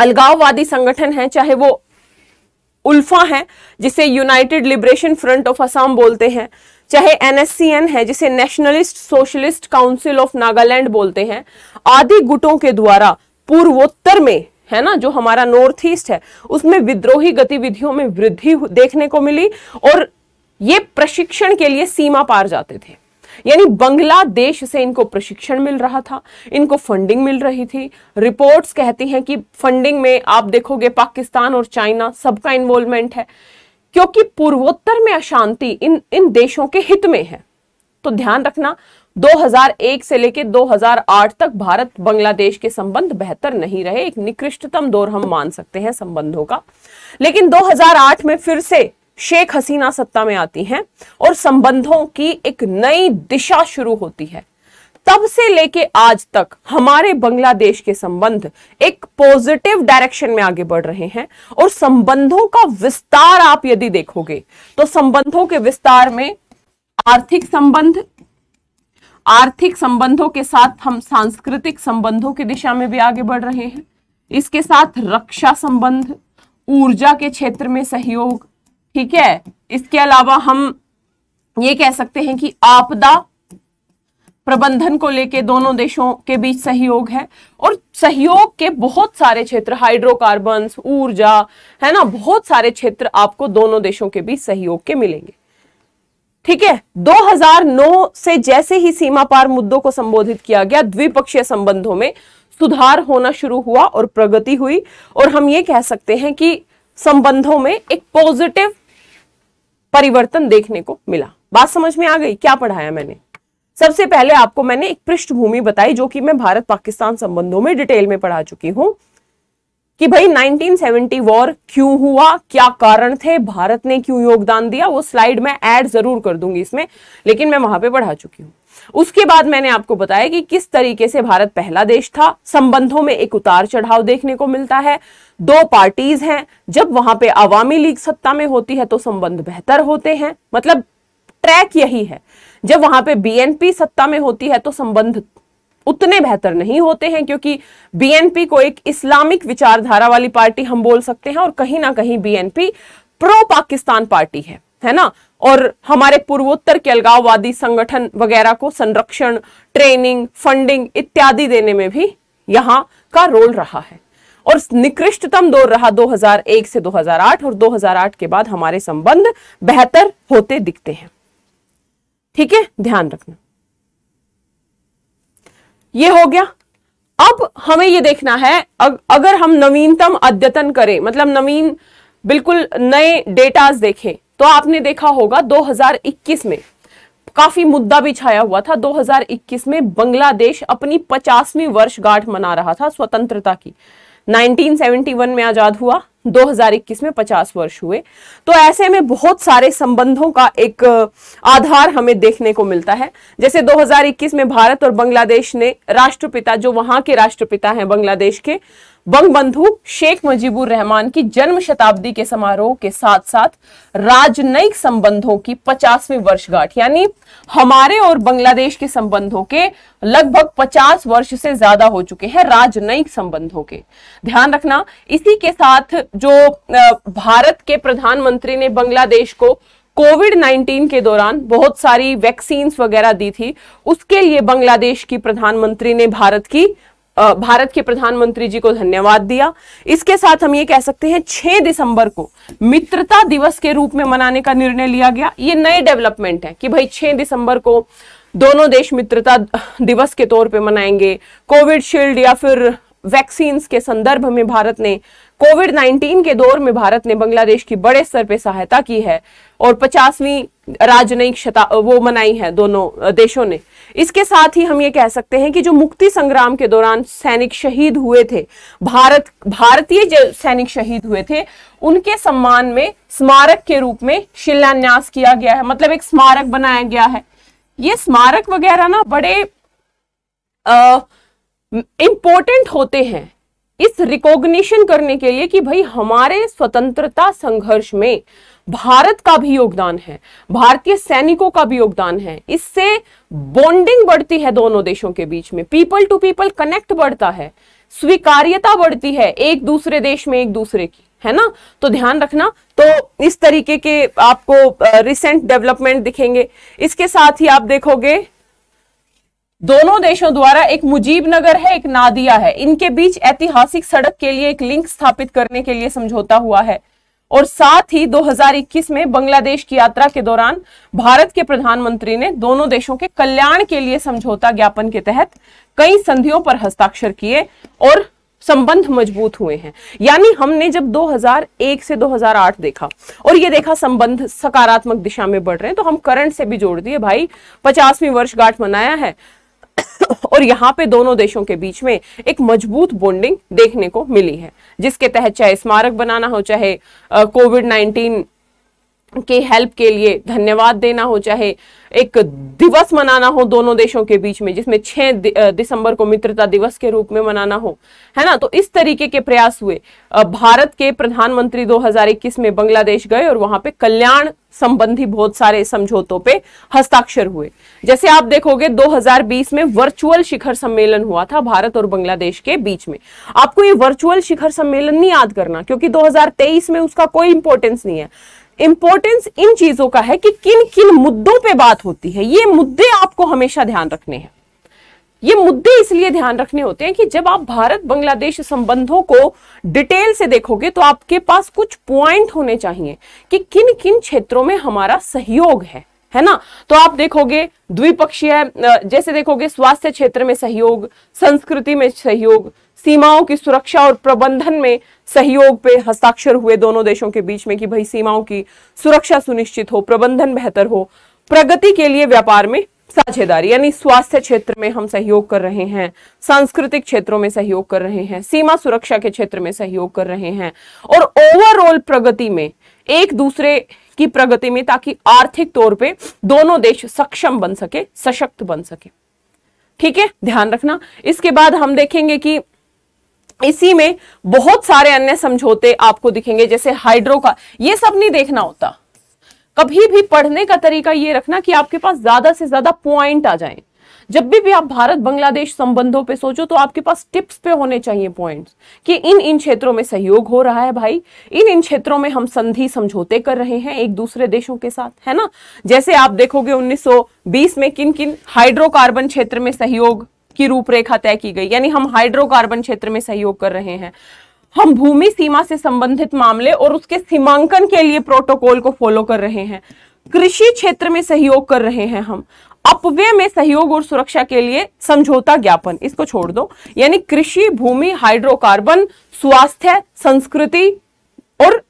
अलगाववादी संगठन हैं चाहे वो उल्फा हैं जिसे United Liberation Front of Assam बोलते हैं चाहे एनएससीएन है जिसे Nationalist Socialist Council of Nagaland बोलते हैं आदि गुटों के द्वारा पूर्वोत्तर में है ना जो हमारा नॉर्थ ईस्ट है उसमें विद्रोही गतिविधियों में वृद्धि देखने को मिली और ये प्रशिक्षण के लिए सीमा पार जाते थे यानी बांग्लादेश से इनको प्रशिक्षण मिल रहा था इनको फंडिंग मिल रही थी रिपोर्ट्स कहती हैं कि फंडिंग में आप देखोगे पाकिस्तान और चाइना सबका इन्वॉल्वमेंट है क्योंकि पूर्वोत्तर में अशांति इन इन देशों के हित में है तो ध्यान रखना 2001 से लेकर 2008 तक भारत बांग्लादेश के संबंध बेहतर नहीं रहे एक निकृष्टतम दौर हम मान सकते हैं संबंधों का लेकिन 2008 में फिर से शेख हसीना सत्ता में आती हैं और संबंधों की एक नई दिशा शुरू होती है तब से लेके आज तक हमारे बांग्लादेश के संबंध एक पॉजिटिव डायरेक्शन में आगे बढ़ रहे हैं और संबंधों का विस्तार आप यदि देखोगे तो संबंधों के विस्तार में आर्थिक संबंध आर्थिक संबंधों के साथ हम सांस्कृतिक संबंधों की दिशा में भी आगे बढ़ रहे हैं इसके साथ रक्षा संबंध ऊर्जा के क्षेत्र में सहयोग ठीक है इसके अलावा हम ये कह सकते हैं कि आपदा प्रबंधन को लेके दोनों देशों के बीच सहयोग है और सहयोग के बहुत सारे क्षेत्र हाइड्रोकार्बन ऊर्जा है ना बहुत सारे क्षेत्र आपको दोनों देशों के बीच सहयोग के मिलेंगे ठीक है 2009 से जैसे ही सीमा पार मुद्दों को संबोधित किया गया द्विपक्षीय संबंधों में सुधार होना शुरू हुआ और प्रगति हुई और हम ये कह सकते हैं कि संबंधों में एक पॉजिटिव परिवर्तन देखने को मिला बात समझ में आ गई क्या पढ़ाया मैंने सबसे पहले आपको मैंने एक पृष्ठभूमि बताई जो कि मैं भारत पाकिस्तान संबंधों में डिटेल में पढ़ा चुकी हूं कि भाई 1970 वॉर क्यों हुआ क्या कारण थे भारत ने क्यों योगदान दिया वो स्लाइड मैं ऐड जरूर कर दूंगी इसमें लेकिन मैं वहां पे पढ़ा चुकी हूँ उसके बाद मैंने आपको बताया कि किस तरीके से भारत पहला देश था संबंधों में एक उतार चढ़ाव देखने को मिलता है दो पार्टीज हैं जब वहां पे आवामी लीग सत्ता में होती है तो संबंध बेहतर होते हैं मतलब ट्रैक यही है जब वहां पे बीएनपी सत्ता में होती है तो संबंध उतने बेहतर नहीं होते हैं क्योंकि बीएनपी को एक इस्लामिक विचारधारा वाली पार्टी हम बोल सकते हैं और कहीं ना कहीं बीएनपी प्रो पाकिस्तान पार्टी है है ना और हमारे पूर्वोत्तर के अलगाववादी संगठन वगैरह को संरक्षण ट्रेनिंग फंडिंग इत्यादि देने में भी यहां का रोल रहा है और निकृष्टतम दौर रहा 2001 से 2008 और 2008 के बाद हमारे संबंध बेहतर होते दिखते हैं ठीक है ध्यान रखना ये हो गया अब हमें ये देखना है अगर हम नवीनतम अद्यतन करें मतलब नवीन बिल्कुल नए डेटाज देखें तो आपने देखा होगा 2021 में काफी मुद्दा भी छाया हुआ था 2021 में बांग्लादेश अपनी 50वीं वर्षगांठ मना रहा था स्वतंत्रता की 1971 में आजाद हुआ 2021 में 50 वर्ष हुए तो ऐसे में बहुत सारे संबंधों का एक आधार हमें देखने को मिलता है जैसे 2021 में भारत और बांग्लादेश ने राष्ट्रपिता जो वहां के राष्ट्रपिता हैं बांग्लादेश के बंगबंधु शेख मुजीबुर रहमान की जन्म शताब्दी के समारोह के साथ साथ राजनयिक संबंधों की पचासवीं वर्षगांठ यानी हमारे और बांग्लादेश के संबंधों के लगभग 50 वर्ष से ज्यादा हो चुके हैं राजनयिक संबंधों के ध्यान रखना इसी के साथ जो भारत के प्रधानमंत्री ने बांग्लादेश को कोविड 19 के दौरान बहुत सारी वैक्सीन्स वगैरह दी थी उसके लिए बांग्लादेश की प्रधानमंत्री ने भारत की भारत के प्रधानमंत्री जी को धन्यवाद दिया इसके साथ हम ये कह सकते हैं 6 दिसंबर को मित्रता दिवस के रूप में मनाने का निर्णय लिया गया ये नए डेवलपमेंट है कि भाई 6 दिसंबर को दोनों देश मित्रता दिवस के तौर पे मनाएंगे कोविड शील्ड या फिर वैक्सीन के संदर्भ में भारत ने कोविड 19 के दौर में भारत ने बांग्लादेश की बड़े स्तर पर सहायता की है और पचासवीं राजनयिक शता वो मनाई है दोनों देशों ने इसके साथ ही हम ये कह सकते हैं कि जो मुक्ति संग्राम के दौरान सैनिक शहीद हुए थे भारत भारतीय जो सैनिक शहीद हुए थे उनके सम्मान में स्मारक के रूप में शिलान्यास किया गया है मतलब एक स्मारक बनाया गया है ये स्मारक वगैरह ना बड़े इंपॉर्टेंट होते हैं इस रिकॉग्निशन करने के लिए कि भाई हमारे स्वतंत्रता संघर्ष में भारत का भी योगदान है भारतीय सैनिकों का भी योगदान है इससे बॉन्डिंग बढ़ती है दोनों देशों के बीच में पीपल टू पीपल कनेक्ट बढ़ता है स्वीकार्यता बढ़ती है एक दूसरे देश में एक दूसरे की है ना तो ध्यान रखना तो इस तरीके के आपको रिसेंट डेवलपमेंट दिखेंगे इसके साथ ही आप देखोगे दोनों देशों द्वारा एक मुजीब नगर है एक नादिया है इनके बीच ऐतिहासिक सड़क के लिए एक लिंक स्थापित करने के लिए समझौता हुआ है और साथ ही 2021 में बांग्लादेश की यात्रा के दौरान भारत के प्रधानमंत्री ने दोनों देशों के कल्याण के लिए समझौता ज्ञापन के तहत कई संधियों पर हस्ताक्षर किए और संबंध मजबूत हुए हैं यानी हमने जब 2001 से 2008 देखा और ये देखा संबंध सकारात्मक दिशा में बढ़ रहे हैं तो हम करंट से भी जोड़ दिए भाई पचासवीं वर्षगांठ मनाया है और यहाँ पे दोनों देशों के बीच में एक मजबूत बॉन्डिंग देखने को मिली है जिसके तहत चाहे स्मारक बनाना हो चाहे कोविड नाइन्टीन के हेल्प के लिए धन्यवाद देना हो चाहे एक दिवस मनाना हो दोनों देशों के बीच में जिसमें 6 दिसंबर को मित्रता दिवस के रूप में मनाना हो है ना तो इस तरीके के प्रयास हुए भारत के प्रधानमंत्री 2021 में बांग्लादेश गए और वहां पे कल्याण संबंधी बहुत सारे समझौतों पे हस्ताक्षर हुए जैसे आप देखोगे 2020 में वर्चुअल शिखर सम्मेलन हुआ था भारत और बांग्लादेश के बीच में आपको ये वर्चुअल शिखर सम्मेलन नहीं याद करना क्योंकि दो में उसका कोई इंपॉर्टेंस नहीं है इंपॉर्टेंस इन चीजों का है कि किन किन मुद्दों पे बात होती है ये मुद्दे आपको हमेशा ध्यान रखने हैं ये मुद्दे इसलिए ध्यान रखने होते हैं कि जब आप भारत बांग्लादेश संबंधों को डिटेल से देखोगे तो आपके पास कुछ पॉइंट होने चाहिए कि किन किन क्षेत्रों में हमारा सहयोग है है ना तो आप देखोगे द्विपक्षीय जैसे देखोगे स्वास्थ्य क्षेत्र में सहयोग संस्कृति में सहयोग सीमाओं की सुरक्षा और प्रबंधन में सहयोग पे हस्ताक्षर हुए दोनों देशों के बीच में कि भाई सीमाओं की सुरक्षा सुनिश्चित हो प्रबंधन बेहतर हो प्रगति के लिए व्यापार में साझेदारी यानी स्वास्थ्य क्षेत्र में हम सहयोग कर रहे हैं सांस्कृतिक क्षेत्रों में सहयोग कर रहे हैं सीमा सुरक्षा के क्षेत्र में सहयोग कर रहे हैं और ओवरऑल प्रगति में एक दूसरे की प्रगति में ताकि आर्थिक तौर पे दोनों देश सक्षम बन सके सशक्त बन सके ठीक है ध्यान रखना इसके बाद हम देखेंगे कि इसी में बहुत सारे अन्य समझौते आपको दिखेंगे जैसे हाइड्रो का ये सब नहीं देखना होता कभी भी पढ़ने का तरीका ये रखना कि आपके पास ज्यादा से ज्यादा पॉइंट आ जाए जब भी भी आप भारत बांग्लादेश संबंधों पे सोचो तो आपके पास टिप्स पे होने चाहिए पॉइंट्स कि इन इन क्षेत्रों में सहयोग हो रहा है भाई इन इन क्षेत्रों में हम संधि समझौते कर रहे हैं एक दूसरे देशों के साथ है ना जैसे आप देखोगे 1920 में किन किन हाइड्रोकार्बन क्षेत्र में सहयोग की रूपरेखा तय की गई यानी हम हाइड्रोकार्बन क्षेत्र में सहयोग कर रहे हैं हम भूमि सीमा से संबंधित मामले और उसके सीमांकन के लिए प्रोटोकॉल को फॉलो कर रहे हैं कृषि क्षेत्र में सहयोग कर रहे हैं हम अपव्यय में सहयोग और सुरक्षा के लिए समझौता ज्ञापन इसको छोड़ दो यानी कृषि भूमि हाइड्रोकार्बन स्वास्थ्य संस्कृति और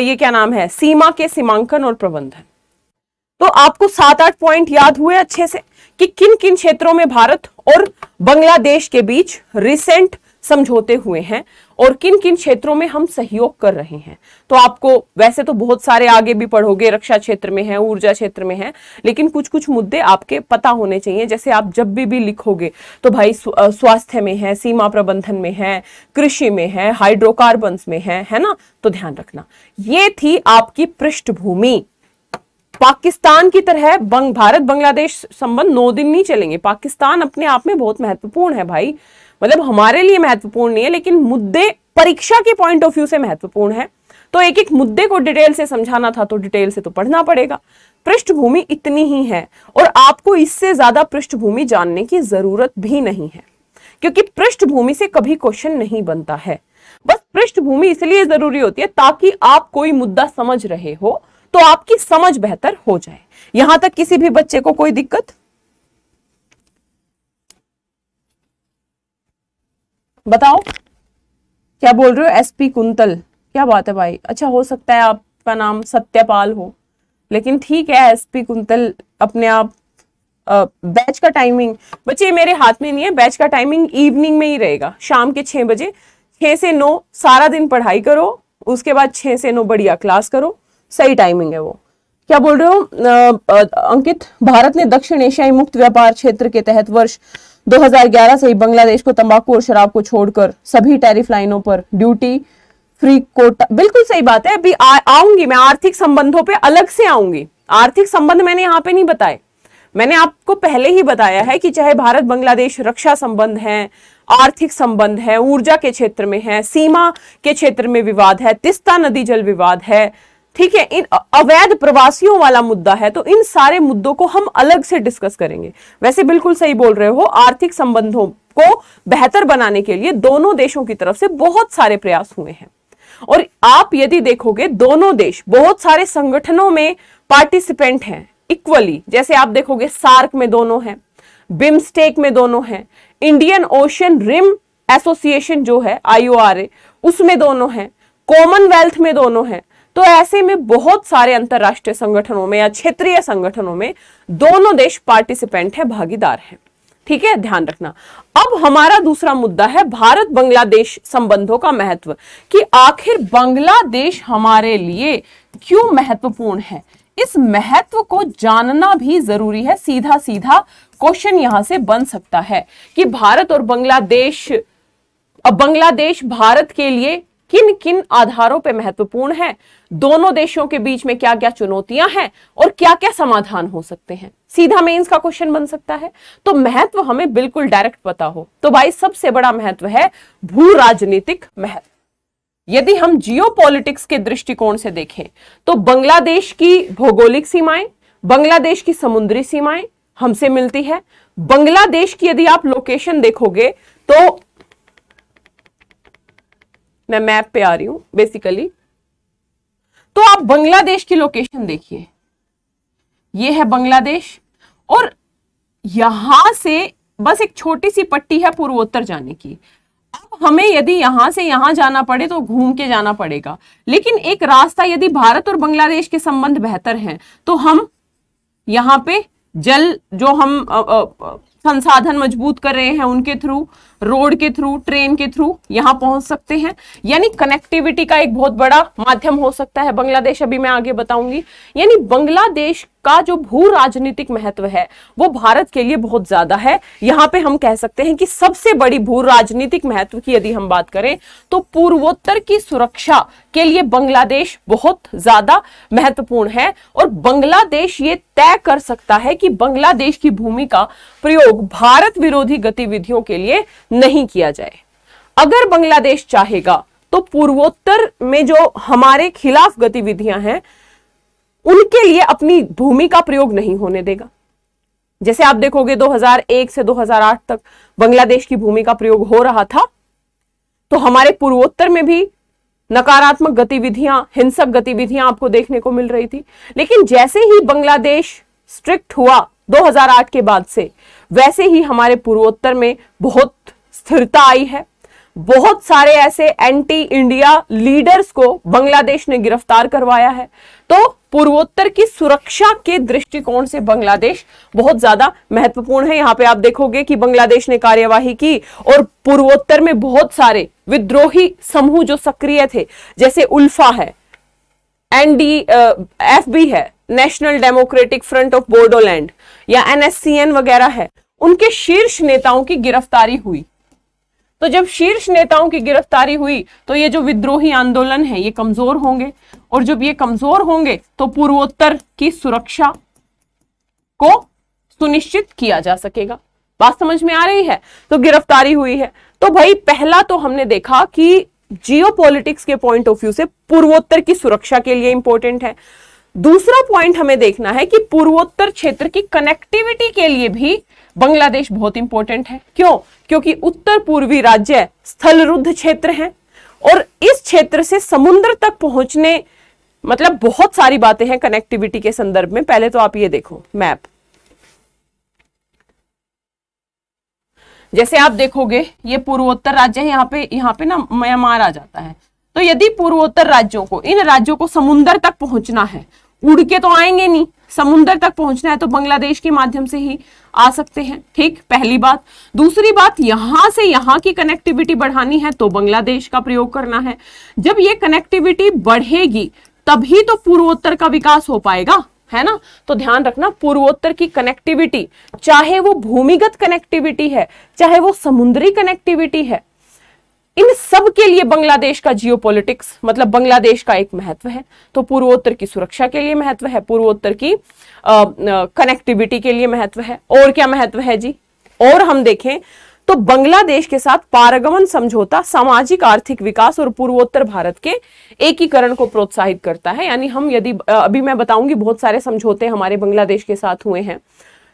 ये क्या नाम है सीमा के सीमांकन और प्रबंधन तो आपको सात आठ पॉइंट याद हुए अच्छे से कि किन किन क्षेत्रों में भारत और बांग्लादेश के बीच रिसेंट समझौते हुए हैं और किन किन क्षेत्रों में हम सहयोग कर रहे हैं तो आपको वैसे तो बहुत सारे आगे भी पढ़ोगे रक्षा क्षेत्र में है ऊर्जा क्षेत्र में है लेकिन कुछ कुछ मुद्दे आपके पता होने चाहिए जैसे आप जब भी भी लिखोगे तो भाई स्वास्थ्य में है सीमा प्रबंधन में है कृषि में है हाइड्रोकार्बन में है है ना तो ध्यान रखना ये थी आपकी पृष्ठभूमि पाकिस्तान की तरह बंग भारत बांग्लादेश संबंध नौ दिन नहीं चलेंगे पाकिस्तान अपने आप में बहुत महत्वपूर्ण है भाई मतलब हमारे लिए महत्वपूर्ण नहीं है लेकिन मुद्दे परीक्षा के पॉइंट ऑफ व्यू से महत्वपूर्ण है तो एक एक मुद्दे को डिटेल से समझाना था तो डिटेल से तो पढ़ना पड़ेगा पृष्ठभूमि इतनी ही है और आपको इससे ज्यादा पृष्ठभूमि जानने की जरूरत भी नहीं है क्योंकि पृष्ठभूमि से कभी क्वेश्चन नहीं बनता है बस पृष्ठभूमि इसलिए जरूरी होती है ताकि आप कोई मुद्दा समझ रहे हो तो आपकी समझ बेहतर हो जाए यहां तक किसी भी बच्चे को कोई दिक्कत बताओ क्या बोल रहे हो एसपी कुंतल क्या बात है भाई अच्छा हो सकता है आपका नाम सत्यपाल हो लेकिन ठीक है एसपी कुंतल अपने आप बैच का टाइमिंग बच्चे मेरे हाथ में नहीं है बैच का टाइमिंग इवनिंग में ही रहेगा शाम के छह बजे छह से नौ सारा दिन पढ़ाई करो उसके बाद छह से नौ बढ़िया क्लास करो सही टाइमिंग है वो क्या बोल रहे हो अंकित भारत ने दक्षिण एशियाई मुक्त व्यापार क्षेत्र के तहत वर्ष 2011 से ही बांग्लादेश को तंबाकू और शराब को छोड़कर सभी टैरिफ लाइनों पर ड्यूटी फ्री कोटा बिल्कुल सही बात है अभी आऊंगी मैं आर्थिक संबंधों पे अलग से आऊंगी आर्थिक संबंध मैंने यहाँ पे नहीं बताए मैंने आपको पहले ही बताया है कि चाहे भारत बांग्लादेश रक्षा संबंध है आर्थिक संबंध है ऊर्जा के क्षेत्र में है सीमा के क्षेत्र में विवाद है तिस्ता नदी जल विवाद है ठीक है इन अवैध प्रवासियों वाला मुद्दा है तो इन सारे मुद्दों को हम अलग से डिस्कस करेंगे वैसे बिल्कुल सही बोल रहे हो आर्थिक संबंधों को बेहतर बनाने के लिए दोनों देशों की तरफ से बहुत सारे प्रयास हुए हैं और आप यदि देखोगे दोनों देश बहुत सारे संगठनों में पार्टिसिपेंट हैं इक्वली जैसे आप देखोगे सार्क में दोनों हैं बिम्स्टेक में दोनों हैं इंडियन ओशन रिम एसोसिएशन जो है आईओ उसमें दोनों हैं कॉमनवेल्थ में दोनों हैं तो ऐसे में बहुत सारे अंतर्राष्ट्रीय संगठनों में या क्षेत्रीय संगठनों में दोनों देश पार्टिसिपेंट है भागीदार है ठीक है ध्यान रखना अब हमारा दूसरा मुद्दा है भारत बांग्लादेश संबंधों का महत्व कि आखिर बांग्लादेश हमारे लिए क्यों महत्वपूर्ण है इस महत्व को जानना भी जरूरी है सीधा सीधा क्वेश्चन यहां से बन सकता है कि भारत और बांग्लादेश बांग्लादेश भारत के लिए किन किन आधारों पर महत्वपूर्ण है दोनों देशों के बीच में क्या क्या चुनौतियां हैं और क्या क्या समाधान हो सकते हैं सीधा मेंस का क्वेश्चन बन सकता है तो महत्व हमें बिल्कुल डायरेक्ट पता हो तो भाई सबसे बड़ा महत्व है भू राजनीतिक महत्व यदि हम जियोपॉलिटिक्स के दृष्टिकोण से देखें तो बांग्लादेश की भौगोलिक सीमाएं बांग्लादेश की समुद्री सीमाएं हमसे मिलती है बांग्लादेश की यदि आप लोकेशन देखोगे तो मैं मैप पे आ रही हूँ बेसिकली तो आप बांग्लादेश की लोकेशन देखिए ये है बांग्लादेश और यहां से बस एक छोटी सी पट्टी है पूर्वोत्तर जाने की अब हमें यदि यहां से यहां जाना पड़े तो घूम के जाना पड़ेगा लेकिन एक रास्ता यदि भारत और बांग्लादेश के संबंध बेहतर हैं तो हम यहाँ पे जल जो हम संसाधन मजबूत कर रहे हैं उनके थ्रू रोड के थ्रू ट्रेन के थ्रू यहाँ पहुंच सकते हैं यानी कनेक्टिविटी का एक बहुत बड़ा माध्यम हो सकता है बांग्लादेश अभी मैं आगे बताऊंगी यानी बांग्लादेश का जो भू राजनीतिक महत्व है वो भारत के लिए बहुत ज्यादा है यहां पे हम कह सकते हैं कि सबसे बड़ी भू राजनीतिक महत्व की यदि हम बात करें तो पूर्वोत्तर की सुरक्षा के लिए बांग्लादेश बहुत ज्यादा महत्वपूर्ण है और बांग्लादेश ये तय कर सकता है कि बांग्लादेश की भूमि का प्रयोग भारत विरोधी गतिविधियों के लिए नहीं किया जाए अगर बांग्लादेश चाहेगा तो पूर्वोत्तर में जो हमारे खिलाफ गतिविधियां हैं उनके लिए अपनी भूमि का प्रयोग नहीं होने देगा जैसे आप देखोगे 2001 से 2008 तक बांग्लादेश की भूमि का प्रयोग हो रहा था तो हमारे पूर्वोत्तर में भी नकारात्मक गतिविधियां हिंसक गतिविधियां आपको देखने को मिल रही थी लेकिन जैसे ही बांग्लादेश स्ट्रिक्ट हुआ 2008 के बाद से वैसे ही हमारे पूर्वोत्तर में बहुत स्थिरता आई है बहुत सारे ऐसे एंटी इंडिया लीडर्स को बांग्लादेश ने गिरफ्तार करवाया है तो पूर्वोत्तर की सुरक्षा के दृष्टिकोण से बांग्लादेश बहुत ज्यादा महत्वपूर्ण है यहाँ पे आप देखोगे कि बांग्लादेश ने कार्यवाही की और पूर्वोत्तर में बहुत सारे विद्रोही समूह जो सक्रिय थे जैसे उल्फा है एनडी एफ बी है National Democratic Front of Bodoland या एनएससीएन वगैरह है उनके शीर्ष नेताओं की गिरफ्तारी हुई तो जब शीर्ष नेताओं की गिरफ्तारी हुई तो ये जो विद्रोही आंदोलन है ये कमजोर होंगे और जब ये कमजोर होंगे तो पूर्वोत्तर की सुरक्षा को सुनिश्चित किया जा सकेगा बात समझ में आ रही है तो गिरफ्तारी हुई है तो भाई पहला तो हमने देखा कि जियोपॉलिटिक्स के पॉइंट ऑफ व्यू से पूर्वोत्तर की सुरक्षा के लिए इंपॉर्टेंट है दूसरा पॉइंट हमें देखना है कि पूर्वोत्तर क्षेत्र की कनेक्टिविटी के लिए भी बांग्लादेश बहुत इंपॉर्टेंट है क्यों क्योंकि उत्तर पूर्वी राज्य स्थल रुद्ध क्षेत्र है और इस क्षेत्र से समुद्र तक पहुंचने मतलब बहुत सारी बातें हैं कनेक्टिविटी के संदर्भ में पहले तो आप ये देखो मैप जैसे आप देखोगे ये पूर्वोत्तर राज्य है यहाँ पे यहाँ पे ना म्यांमार आ जाता है तो यदि पूर्वोत्तर राज्यों को इन राज्यों को समुन्द्र तक पहुंचना है उड़ के तो आएंगे नहीं समुन्द्र तक पहुंचना है तो बांग्लादेश के माध्यम से ही आ सकते हैं ठीक पहली बात दूसरी बात यहां से यहां की कनेक्टिविटी बढ़ानी है तो बांग्लादेश का प्रयोग करना है जब ये कनेक्टिविटी बढ़ेगी तभी तो पूर्वोत्तर का विकास हो पाएगा है ना तो ध्यान रखना पूर्वोत्तर की कनेक्टिविटी चाहे वो भूमिगत कनेक्टिविटी है चाहे वो समुद्री कनेक्टिविटी है इन सब के लिए बांग्लादेश का जियोपॉलिटिक्स मतलब बांग्लादेश का एक महत्व है तो पूर्वोत्तर की सुरक्षा के लिए महत्व है पूर्वोत्तर की कनेक्टिविटी के लिए महत्व है और क्या महत्व है जी और हम देखें तो बांग्लादेश के साथ पारगमन समझौता सामाजिक आर्थिक विकास और पूर्वोत्तर भारत के एकीकरण को प्रोत्साहित करता है यानी हम यदि अभी मैं बताऊंगी बहुत सारे समझौते हमारे बांग्लादेश के साथ हुए हैं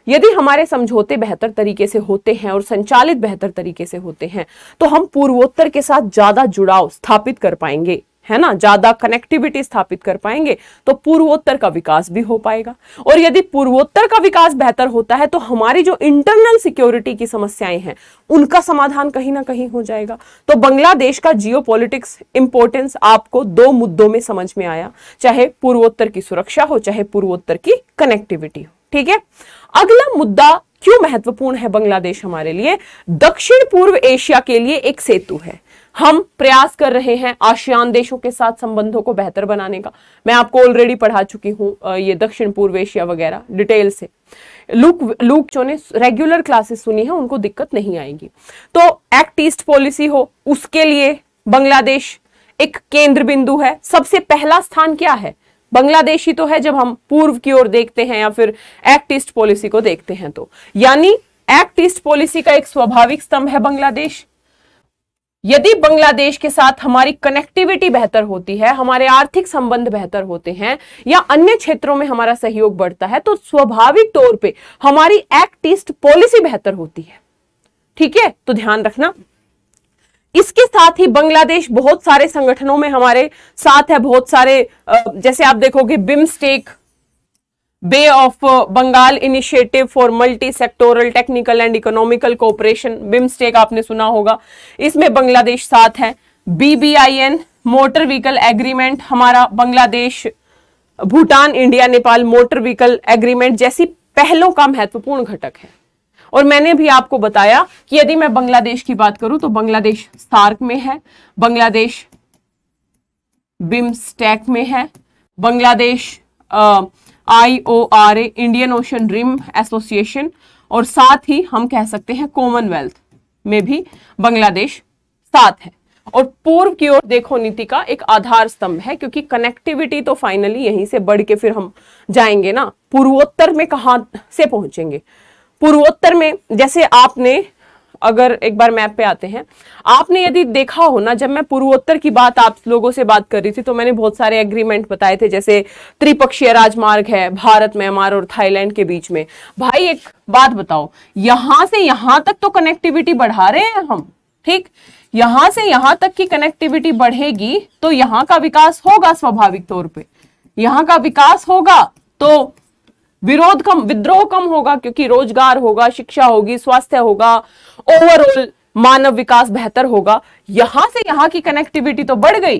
यदि हमारे समझौते बेहतर तरीके से होते हैं और संचालित बेहतर तरीके से होते हैं तो हम पूर्वोत्तर के साथ ज्यादा जुड़ाव स्थापित कर पाएंगे है ना ज्यादा कनेक्टिविटी स्थापित कर पाएंगे तो पूर्वोत्तर का विकास भी हो पाएगा और यदि पूर्वोत्तर का विकास बेहतर होता है तो हमारी जो इंटरनल सिक्योरिटी की समस्याएं हैं उनका समाधान कहीं ना कहीं हो जाएगा तो बांग्लादेश का जियो पॉलिटिक्स इंपोर्टेंस आपको दो मुद्दों में समझ में आया चाहे पूर्वोत्तर की सुरक्षा हो चाहे पूर्वोत्तर की कनेक्टिविटी हो ठीक है अगला मुद्दा क्यों महत्वपूर्ण है बांग्लादेश हमारे लिए दक्षिण पूर्व एशिया के लिए एक सेतु है हम प्रयास कर रहे हैं आसियान देशों के साथ संबंधों को बेहतर बनाने का मैं आपको ऑलरेडी पढ़ा चुकी हूं ये दक्षिण पूर्व एशिया वगैरह डिटेल से लुक लुक जो ने रेगुलर क्लासेस सुनी है उनको दिक्कत नहीं आएगी तो एक्ट ईस्ट पॉलिसी हो उसके लिए बांग्लादेश एक केंद्र बिंदु है सबसे पहला स्थान क्या है बांग्लादेशी तो है जब हम पूर्व की ओर देखते हैं या फिर एक्ट ईस्ट पॉलिसी को देखते हैं तो यानी एक्ट ईस्ट पॉलिसी का एक स्वाभाविक स्तंभ है बांग्लादेश यदि बांग्लादेश के साथ हमारी कनेक्टिविटी बेहतर होती है हमारे आर्थिक संबंध बेहतर होते हैं या अन्य क्षेत्रों में हमारा सहयोग बढ़ता है तो स्वाभाविक तौर पे हमारी एक्ट ईस्ट पॉलिसी बेहतर होती है ठीक है तो ध्यान रखना इसके साथ ही बांग्लादेश बहुत सारे संगठनों में हमारे साथ है बहुत सारे जैसे आप देखोगे BIMSTEC Bay of Bengal initiative for multi sectoral technical and economical cooperation BIMSTEC आपने सुना होगा इसमें बांग्लादेश साथ है बीबीआईएन मोटर व्हीकल एग्रीमेंट हमारा Bangladesh Bhutan India Nepal motor vehicle agreement जैसी पहलों का महत्वपूर्ण घटक है और मैंने भी आपको बताया कि यदि मैं बांग्लादेश की बात करूं तो बांग्लादेश सार्क में है बांग्लादेश बिम्सटैक में है Bangladesh I O R A Indian Ocean Rim Association और साथ ही हम कह सकते हैं कॉमनवेल्थ में भी बांग्लादेश साथ है और पूर्व की ओर देखो नीति का एक आधार स्तंभ है क्योंकि कनेक्टिविटी तो फाइनली यहीं से बढ़ के फिर हम जाएंगे ना पूर्वोत्तर में कहां से पहुंचेंगे पूर्वोत्तर में जैसे आपने अगर एक बार मैप पे आते हैं आपने यदि देखा हो ना जब मैं पूर्वोत्तर की बात आप लोगों से बात कर रही थी तो मैंने बहुत सारे एग्रीमेंट बताए थे जैसे त्रिपक्षीय राजमार्ग है भारत म्यांमार और थाईलैंड के बीच में भाई एक बात बताओ यहां से यहां तक तो कनेक्टिविटी बढ़ा रहे हैं हम ठीक यहां से यहां तक की कनेक्टिविटी बढ़ेगी तो यहां का विकास होगा स्वाभाविक तौर पर यहां का विकास होगा तो विरोध कम विद्रोह कम होगा क्योंकि रोजगार होगा शिक्षा होगी स्वास्थ्य होगा ओवरऑल मानव विकास बेहतर होगा यहां से यहां की कनेक्टिविटी तो बढ़ गई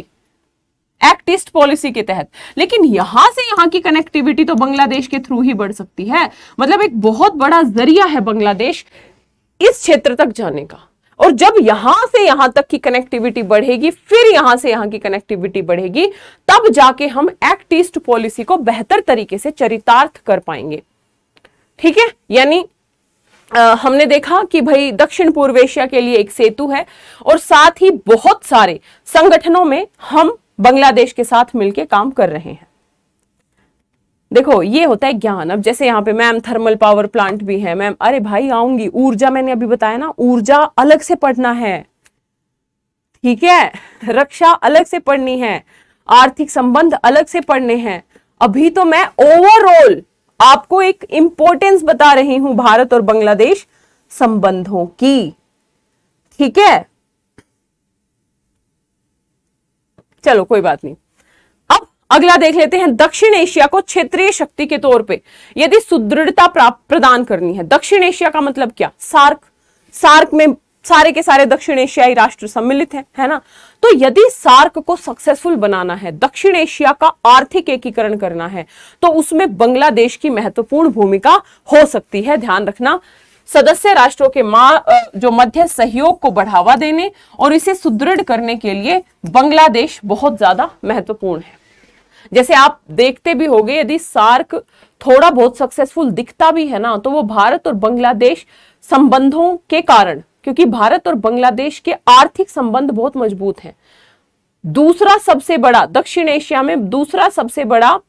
एक्ट ईस्ट पॉलिसी के तहत लेकिन यहां से यहां की कनेक्टिविटी तो बांग्लादेश के थ्रू ही बढ़ सकती है मतलब एक बहुत बड़ा जरिया है बांग्लादेश इस क्षेत्र तक जाने का और जब यहां से यहां तक की कनेक्टिविटी बढ़ेगी फिर यहां से यहां की कनेक्टिविटी बढ़ेगी तब जाके हम एक्ट ईस्ट पॉलिसी को बेहतर तरीके से चरितार्थ कर पाएंगे ठीक है यानी हमने देखा कि भाई दक्षिण पूर्व एशिया के लिए एक सेतु है और साथ ही बहुत सारे संगठनों में हम बांग्लादेश के साथ मिलकर काम कर रहे हैं देखो ये होता है ज्ञान अब जैसे यहाँ पे मैम थर्मल पावर प्लांट भी है मैम अरे भाई आऊंगी ऊर्जा मैंने अभी बताया ना ऊर्जा अलग से पढ़ना है ठीक है रक्षा अलग से पढ़नी है आर्थिक संबंध अलग से पढ़ने हैं अभी तो मैं ओवरऑल आपको एक इंपॉर्टेंस बता रही हूं भारत और बांग्लादेश संबंधों की ठीक है चलो कोई बात नहीं अगला देख लेते हैं दक्षिण एशिया को क्षेत्रीय शक्ति के तौर पे यदि सुदृढ़ता प्रदान करनी है दक्षिण एशिया का मतलब क्या सार्क सार्क में सारे के सारे दक्षिण एशियाई राष्ट्र सम्मिलित हैं है ना तो यदि सार्क को सक्सेसफुल बनाना है दक्षिण एशिया का आर्थिक एकीकरण करना है तो उसमें बांग्लादेश की महत्वपूर्ण भूमिका हो सकती है ध्यान रखना सदस्य राष्ट्रों के मा जो मध्य सहयोग को बढ़ावा देने और इसे सुदृढ़ करने के लिए बांग्लादेश बहुत ज्यादा महत्वपूर्ण है जैसे आप देखते भी होंगे यदि सार्क थोड़ा बहुत सक्सेसफुल दिखता भी है ना तो वो भारत और बांग्लादेश संबंधों के कारण क्योंकि भारत और बांग्लादेश के आर्थिक संबंध बहुत मजबूत हैं दूसरा सबसे बड़ा दक्षिण एशिया में दूसरा सबसे बड़ा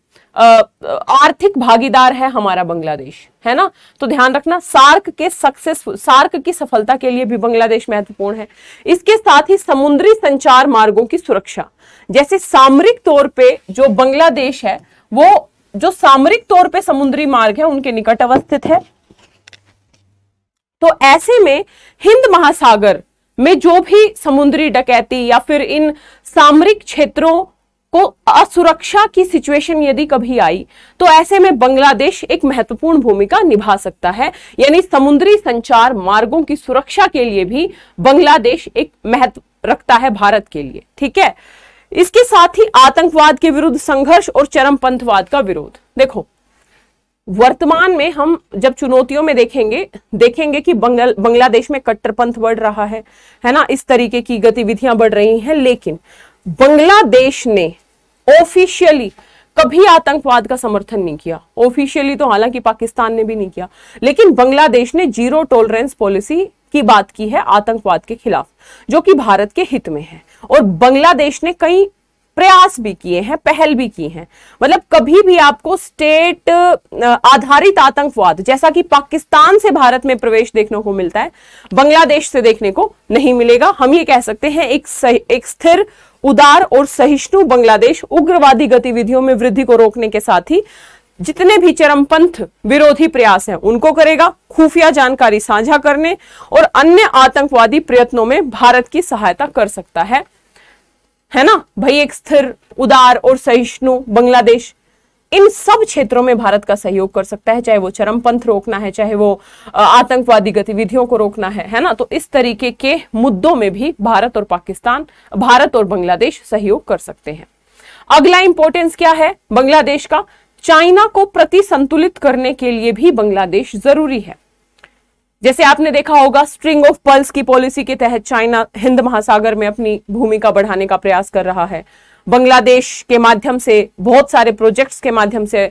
आर्थिक भागीदार है हमारा बांग्लादेश है ना तो ध्यान रखना सार्क के सक्सेस सार्क की सफलता के लिए भी बांग्लादेश महत्वपूर्ण है इसके साथ ही समुद्री संचार मार्गों की सुरक्षा जैसे सामरिक तौर पे जो बांग्लादेश है वो जो सामरिक तौर पे समुद्री मार्ग है उनके निकट अवस्थित है तो ऐसे में हिंद महासागर में जो भी समुद्री डकैती या फिर इन सामरिक क्षेत्रों को असुरक्षा की सिचुएशन यदि कभी आई तो ऐसे में बांग्लादेश एक महत्वपूर्ण भूमिका निभा सकता है यानी समुद्री संचार मार्गों की सुरक्षा के लिए भी बांग्लादेश एक महत्व रखता है भारत के लिए ठीक है इसके साथ ही आतंकवाद के विरुद्ध संघर्ष और चरमपंथवाद का विरोध देखो वर्तमान में हम जब चुनौतियों में देखेंगे देखेंगे कि बंगल बांग्लादेश में कट्टरपंथ बढ़ रहा है है ना इस तरीके की गतिविधियां बढ़ रही हैं लेकिन बांग्लादेश ने ऑफिशियली कभी आतंकवाद का समर्थन नहीं किया ऑफिशियली तो हालांकि पाकिस्तान ने भी नहीं किया लेकिन बांग्लादेश ने जीरो टॉलरेंस पॉलिसी की बात की है आतंकवाद के खिलाफ जो कि भारत के हित में है और बांग्लादेश ने कई प्रयास भी किए हैं पहल भी की हैं मतलब कभी भी आपको स्टेट आधारित आतंकवाद जैसा कि पाकिस्तान से भारत में प्रवेश देखने को मिलता है बांग्लादेश से देखने को नहीं मिलेगा हम ये कह सकते हैं एक एक स्थिर उदार और सहिष्णु बांग्लादेश उग्रवादी गतिविधियों में वृद्धि को रोकने के साथ ही जितने भी चरमपंथ विरोधी प्रयास हैं उनको करेगा खुफिया जानकारी साझा करने और अन्य आतंकवादी प्रयत्नों में भारत की सहायता कर सकता है है ना भाई एक स्थिर उदार और सहिष्णु बांग्लादेश इन सब क्षेत्रों में भारत का सहयोग कर सकता है चाहे वो चरमपंथ रोकना है चाहे वो आतंकवादी गतिविधियों को रोकना है है ना तो इस तरीके के मुद्दों में भी भारत और पाकिस्तान भारत और बांग्लादेश सहयोग कर सकते हैं अगला इंपोर्टेंस क्या है बांग्लादेश का चाइना को प्रति संतुलित करने के लिए भी बांग्लादेश जरूरी है जैसे आपने देखा होगा स्ट्रिंग ऑफ पल्स की पॉलिसी के तहत चाइना हिंद महासागर में अपनी भूमिका बढ़ाने का प्रयास कर रहा है बांग्लादेश के माध्यम से बहुत सारे प्रोजेक्ट्स के माध्यम से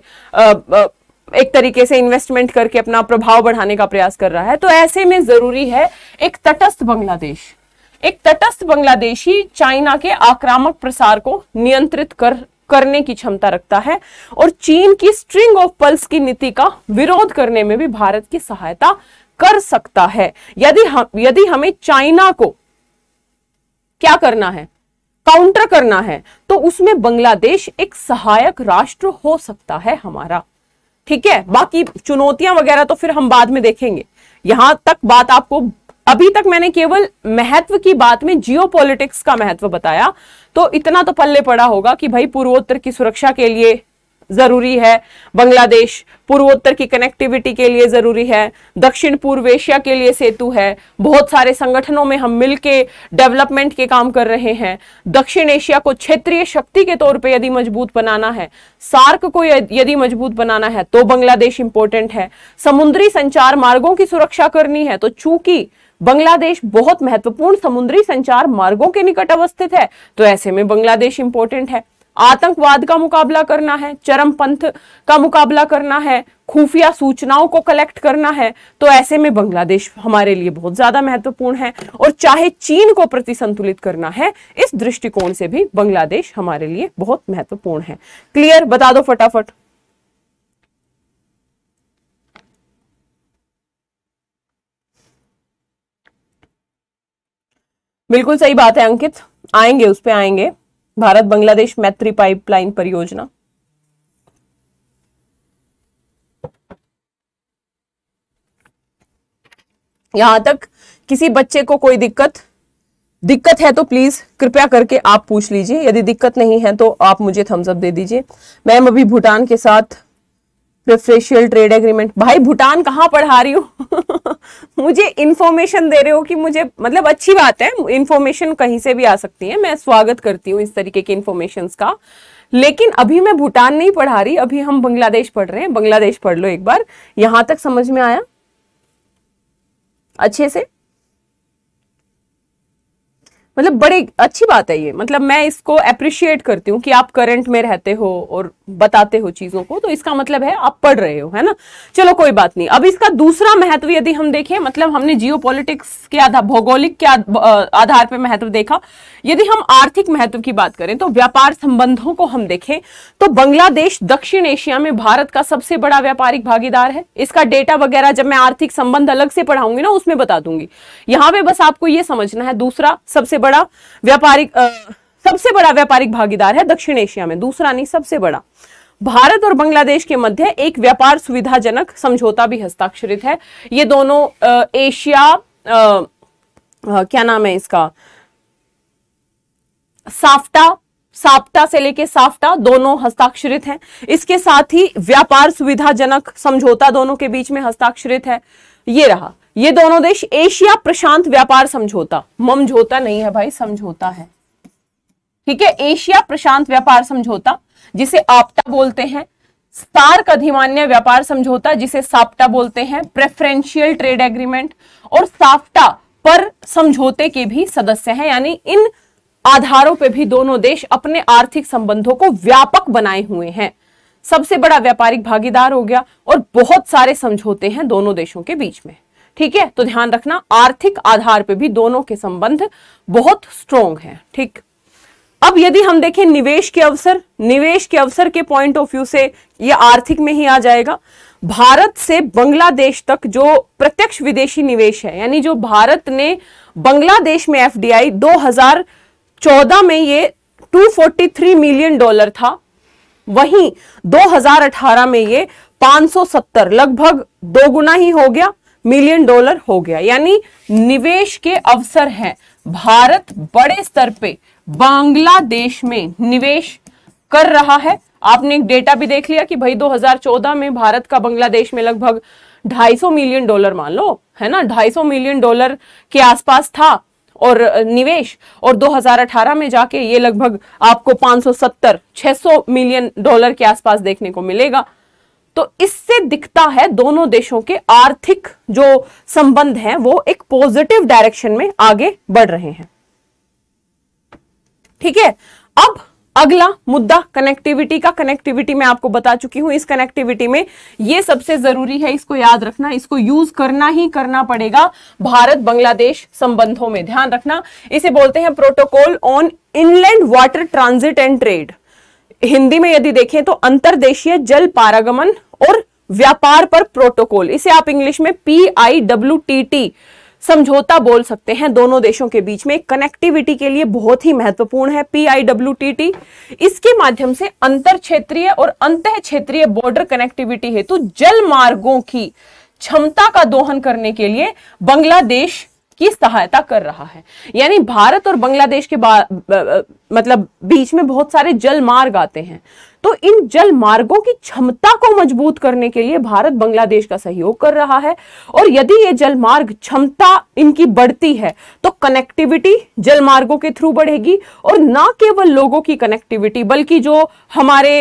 एक तरीके से इन्वेस्टमेंट करके अपना प्रभाव बढ़ाने का प्रयास कर रहा है तो ऐसे में जरूरी है एक तटस्थ बांग्लादेश एक तटस्थ बांग्लादेशी चाइना के आक्रामक प्रसार को नियंत्रित कर करने की क्षमता रखता है और चीन की स्ट्रिंग ऑफ पल्स की नीति का विरोध करने में भी भारत की सहायता कर सकता है यदि हम यदि हमें चाइना को क्या करना है काउंटर करना है तो उसमें बांग्लादेश एक सहायक राष्ट्र हो सकता है हमारा ठीक है बाकी चुनौतियां वगैरह तो फिर हम बाद में देखेंगे यहां तक बात आपको अभी तक मैंने केवल महत्व की बात में जियोपॉलिटिक्स का महत्व बताया तो इतना तो पल्ले पड़ा होगा कि भाई पूर्वोत्तर की सुरक्षा के लिए जरूरी है बांग्लादेश पूर्वोत्तर की कनेक्टिविटी के लिए जरूरी है दक्षिण पूर्व एशिया के लिए सेतु है बहुत सारे संगठनों में हम मिलके डेवलपमेंट के काम कर रहे हैं दक्षिण एशिया को क्षेत्रीय शक्ति के तौर पे यदि मजबूत बनाना है सार्क को यदि मजबूत बनाना है तो बांग्लादेश इंपॉर्टेंट है समुद्री संचार मार्गों की सुरक्षा करनी है तो चूंकि बांग्लादेश बहुत महत्वपूर्ण समुद्री संचार मार्गों के निकट अवस्थित है तो ऐसे में बांग्लादेश इंपोर्टेंट है आतंकवाद का मुकाबला करना है चरम पंथ का मुकाबला करना है खुफिया सूचनाओं को कलेक्ट करना है तो ऐसे में बांग्लादेश हमारे लिए बहुत ज्यादा महत्वपूर्ण है और चाहे चीन को प्रति संतुलित करना है इस दृष्टिकोण से भी बांग्लादेश हमारे लिए बहुत महत्वपूर्ण है क्लियर बता दो फटाफट बिल्कुल सही बात है अंकित आएंगे उस पर आएंगे भारत बांग्लादेश मैत्री पाइपलाइन परियोजना यहां तक किसी बच्चे को कोई दिक्कत दिक्कत है तो प्लीज कृपया करके आप पूछ लीजिए यदि दिक्कत नहीं है तो आप मुझे थम्सअप दे दीजिए मैम अभी भूटान के साथ प्रेफरेंशियल ट्रेड एग्रीमेंट भाई भूटान कहाँ पढ़ा रही हो मुझे इन्फॉर्मेशन दे रहे हो कि मुझे मतलब अच्छी बात है इन्फॉर्मेशन कहीं से भी आ सकती है मैं स्वागत करती हूँ इस तरीके की इन्फॉर्मेशन का लेकिन अभी मैं भूटान नहीं पढ़ा रही अभी हम बांग्लादेश पढ़ रहे हैं बांग्लादेश पढ़ लो एक बार यहां तक समझ में आया अच्छे से मतलब बड़े अच्छी बात है ये मतलब मैं इसको अप्रिशिएट करती हूँ कि आप करंट में रहते हो और बताते हो चीजों को तो इसका मतलब है आप पढ़ रहे हो है ना चलो कोई बात नहीं अब इसका दूसरा महत्व यदि हम देखें मतलब हमने जियो के आधार भौगोलिक के आधार पर महत्व देखा यदि हम आर्थिक महत्व की बात करें तो व्यापार संबंधों को हम देखें तो बांग्लादेश दक्षिण एशिया में भारत का सबसे बड़ा व्यापारिक भागीदार है इसका डेटा वगैरह जब मैं आर्थिक संबंध अलग से पढ़ाऊंगी ना उसमें बता दूंगी यहां पे बस आपको यह समझना है दूसरा सबसे बड़ा व्यापारिक सबसे बड़ा व्यापारिक भागीदार है दक्षिण एशिया में दूसरा नहीं सबसे बड़ा भारत और बांग्लादेश के मध्य एक व्यापार सुविधाजनक समझौता भी हस्ताक्षरित है ये दोनों एशिया क्या नाम है इसका साफ्टा साफ्टा से लेके साफ्टा दोनों हस्ताक्षरित हैं इसके साथ ही व्यापार सुविधाजनक समझौता दोनों के बीच में हस्ताक्षरित है ये रहा ये दोनों देश एशिया प्रशांत व्यापार समझौता ममझोता नहीं है भाई समझौता है ठीक है एशिया प्रशांत व्यापार समझौता जिसे आपटा बोलते हैं स्टार्क अधिमान्य व्यापार समझौता जिसे साप्टा बोलते हैं प्रेफरेंशियल ट्रेड एग्रीमेंट और साफ्टा पर समझौते के भी सदस्य हैं यानी इन आधारों पर भी दोनों देश अपने आर्थिक संबंधों को व्यापक बनाए हुए हैं सबसे बड़ा व्यापारिक भागीदार हो गया और बहुत सारे समझौते हैं दोनों देशों के बीच में ठीक है तो ध्यान रखना आर्थिक आधार पर भी दोनों के संबंध बहुत स्ट्रोंग हैं ठीक अब यदि हम देखें निवेश के अवसर निवेश के अवसर के पॉइंट ऑफ व्यू से यह आर्थिक में ही आ जाएगा भारत से बांग्लादेश तक जो प्रत्यक्ष विदेशी निवेश है यानी जो भारत ने बांग्लादेश में एफडीआई 2014 में ये 243 मिलियन डॉलर था वहीं 2018 में ये 570 लगभग दो गुना ही हो गया मिलियन डॉलर हो गया यानी निवेश के अवसर हैं भारत बड़े स्तर पे बांग्लादेश में निवेश कर रहा है आपने एक डेटा भी देख लिया कि भाई 2014 में भारत का बांग्लादेश में लगभग 250 मिलियन डॉलर मान लो है ना 250 मिलियन डॉलर के आसपास था और निवेश और 2018 में जाके ये लगभग आपको 570 600 मिलियन डॉलर के आसपास देखने को मिलेगा तो इससे दिखता है दोनों देशों के आर्थिक जो संबंध हैं वो एक पॉजिटिव डायरेक्शन में आगे बढ़ रहे हैं ठीक है अब अगला मुद्दा कनेक्टिविटी का कनेक्टिविटी मैं आपको बता चुकी हूं इस कनेक्टिविटी में ये सबसे जरूरी है इसको याद रखना इसको यूज करना ही करना पड़ेगा भारत बांग्लादेश संबंधों में ध्यान रखना इसे बोलते हैं protocol on inland water transit and trade Hindi में यदि देखें तो अंतरदेशीय जल पारागमन और व्यापार पर प्रोटोकॉल इसे आप इंग्लिश में P I W T T समझौता बोल सकते हैं दोनों देशों के बीच में कनेक्टिविटी के लिए बहुत ही महत्वपूर्ण है पीआईडब्ल्यूटीटी इसके माध्यम से अंतर क्षेत्रीय और अंत क्षेत्रीय बॉर्डर कनेक्टिविटी हेतु जल मार्गों की क्षमता का दोहन करने के लिए बांग्लादेश की सहायता कर रहा है यानी भारत और बांग्लादेश के बा, मतलब बीच में बहुत सारे जल मार्ग आते हैं तो इन जल मार्गों की क्षमता को मजबूत करने के लिए भारत बांग्लादेश का सहयोग कर रहा है और यदि ये जल मार्ग क्षमता इनकी बढ़ती है तो कनेक्टिविटी जल मार्गों के थ्रू बढ़ेगी और ना केवल लोगों की कनेक्टिविटी बल्कि जो हमारे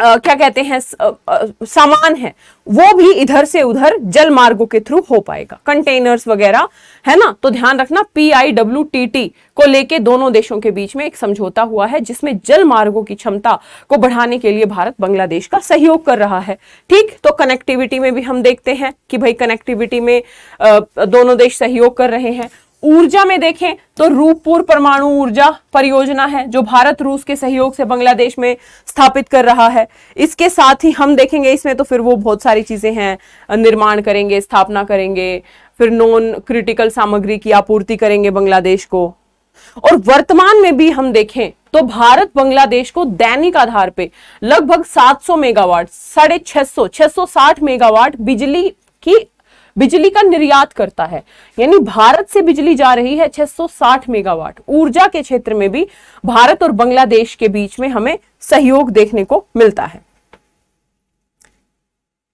क्या कहते हैं सामान है वो भी इधर से उधर जल मार्गों के थ्रू हो पाएगा कंटेनर्स वगैरह है ना तो ध्यान रखना P I W T T को लेके दोनों देशों के बीच में एक समझौता हुआ है जिसमें जल मार्गों की क्षमता को बढ़ाने के लिए भारत बांग्लादेश का सहयोग कर रहा है ठीक तो कनेक्टिविटी में भी हम देखते हैं कि भाई कनेक्टिविटी में दोनों देश सहयोग कर रहे हैं ऊर्जा में देखें तो रूपपुर परमाणु ऊर्जा परियोजना है जो भारत रूस के सहयोग से बांग्लादेश में स्थापित कर रहा है इसके साथ ही हम देखेंगे इसमें तो फिर वो बहुत सारी चीजें हैं निर्माण करेंगे स्थापना करेंगे फिर नॉन क्रिटिकल सामग्री की आपूर्ति करेंगे बांग्लादेश को और वर्तमान में भी हम देखें तो भारत बांग्लादेश को दैनिक आधार पर लगभग सात मेगावाट साढ़े छह सौ मेगावाट बिजली की बिजली का निर्यात करता है यानी भारत से बिजली जा रही है 660 मेगावाट ऊर्जा के क्षेत्र में भी भारत और बांग्लादेश के बीच में हमें सहयोग देखने को मिलता है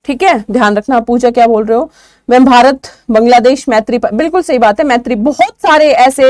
ठीक है ध्यान रखना पूजा क्या बोल रहे हो मैम भारत बांग्लादेश मैत्री पर बिल्कुल सही बात है मैत्री बहुत सारे ऐसे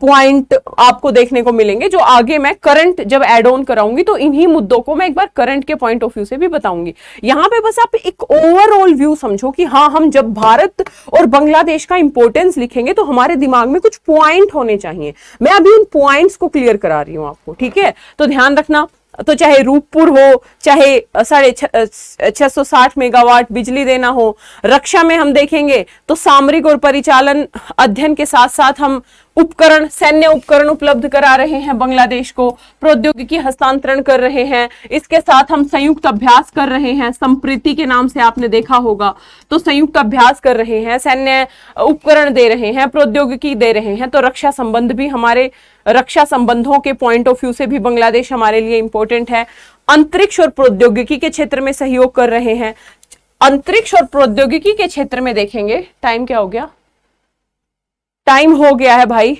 पॉइंट आपको देखने को मिलेंगे जो आगे मैं करंट जब एड ऑन कराऊंगी तो इन्हीं मुद्दों को मैं एक बार करंट के पॉइंट ऑफ व्यू से भी बताऊंगी यहाँ पे बस आप एक ओवरऑल व्यू समझो कि हाँ हम जब भारत और बांग्लादेश का इंपोर्टेंस लिखेंगे तो हमारे दिमाग में कुछ प्वाइंट होने चाहिए मैं अभी उन प्वाइंट को क्लियर करा रही हूँ आपको ठीक है तो ध्यान रखना तो चाहे रूपपुर हो चाहे साढ़े छह सौ साठ मेगावाट बिजली देना हो रक्षा में हम देखेंगे तो सामरिक और परिचालन अध्ययन के साथ साथ हम उपकरण सैन्य उपकरण उपलब्ध करा रहे हैं बांग्लादेश को प्रौद्योगिकी हस्तांतरण कर रहे हैं इसके साथ हम संयुक्त अभ्यास कर रहे हैं संप्रीति के नाम से आपने देखा होगा तो संयुक्त अभ्यास कर रहे हैं सैन्य उपकरण दे रहे हैं प्रौद्योगिकी दे रहे हैं तो रक्षा संबंध भी हमारे रक्षा संबंधों के पॉइंट ऑफ व्यू से भी बांग्लादेश हमारे लिए इंपॉर्टेंट है अंतरिक्ष और प्रौद्योगिकी के क्षेत्र में सहयोग कर रहे हैं अंतरिक्ष और प्रौद्योगिकी के क्षेत्र में देखेंगे टाइम क्या हो गया टाइम हो गया है भाई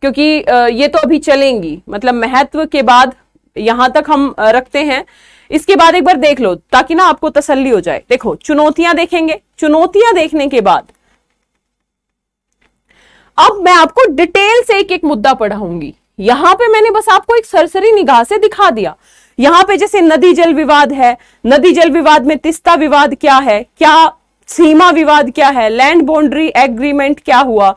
क्योंकि ये तो अभी चलेंगी मतलब महत्व के बाद यहां तक हम रखते हैं इसके बाद एक बार देख लो ताकि ना आपको तसल्ली हो जाए देखो चुनौतियां देखेंगे चुनौतियां देखने के बाद अब मैं आपको डिटेल से एक एक मुद्दा पढ़ाऊंगी यहां पे मैंने बस आपको एक सरसरी निगाह से दिखा दिया यहां पे जैसे नदी जल विवाद है नदी जल विवाद में तिस्ता विवाद क्या है क्या सीमा विवाद क्या है लैंड बाउंड्री एग्रीमेंट क्या हुआ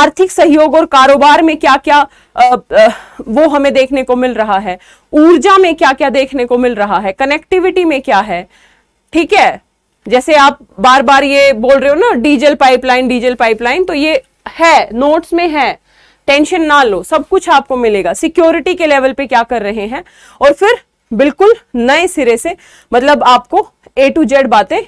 आर्थिक सहयोग और कारोबार में क्या क्या आ, आ, वो हमें देखने को मिल रहा है ऊर्जा में क्या क्या देखने को मिल रहा है कनेक्टिविटी में क्या है ठीक है जैसे आप बार बार ये बोल रहे हो ना डीजल पाइपलाइन डीजल पाइपलाइन तो ये है नोट्स में है टेंशन ना लो सब कुछ आपको मिलेगा सिक्योरिटी के लेवल पे क्या कर रहे हैं और फिर बिल्कुल नए सिरे से मतलब आपको ए टू जेड बातें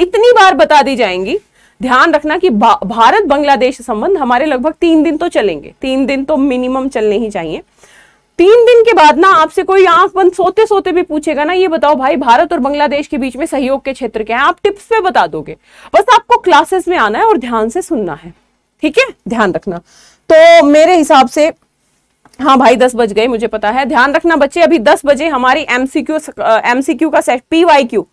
इतनी बार बता दी जाएंगी ध्यान रखना कि भारत बांग्लादेश संबंध हमारे लगभग तीन दिन तो चलेंगे तीन दिन तो मिनिमम चलने ही चाहिए तीन दिन के बाद ना आपसे कोई आंख बंद सोते सोते भी पूछेगा ना ये बताओ भाई भारत और बांग्लादेश के बीच में सहयोग के क्षेत्र क्या है आप टिप्स पे बता दोगे बस आपको क्लासेस में आना है और ध्यान से सुनना है ठीक है ध्यान रखना तो मेरे हिसाब से हाँ भाई दस बज गए मुझे पता है ध्यान रखना बच्चे अभी दस बजे हमारी एमसीक्यू एमसीक्यू का set P Y Q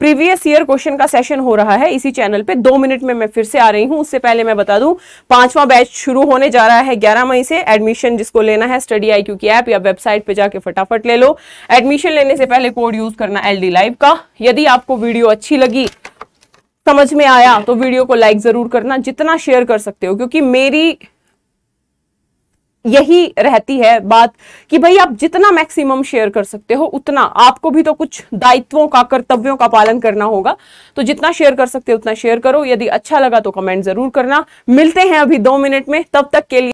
previous year question का सेशन हो रहा है इसी चैनल पे दो मिनट में मैं फिर से आ रही हूँ उससे पहले मैं बता दूं पांचवा बैच शुरू होने जा रहा है 11 मई से एडमिशन जिसको लेना है स्टडी आई की ऐप या वेबसाइट पे जाके फटाफट ले लो एडमिशन लेने से पहले कोड यूज करना एल लाइव का यदि आपको वीडियो अच्छी लगी समझ में आया तो वीडियो को लाइक जरूर करना जितना शेयर कर सकते हो क्योंकि मेरी यही रहती है बात कि भाई आप जितना मैक्सिमम शेयर कर सकते हो उतना आपको भी तो कुछ दायित्वों का कर्तव्यों का पालन करना होगा तो जितना शेयर कर सकते हो उतना शेयर करो यदि अच्छा लगा तो कमेंट जरूर करना मिलते हैं अभी दो मिनट में तब तक के लिए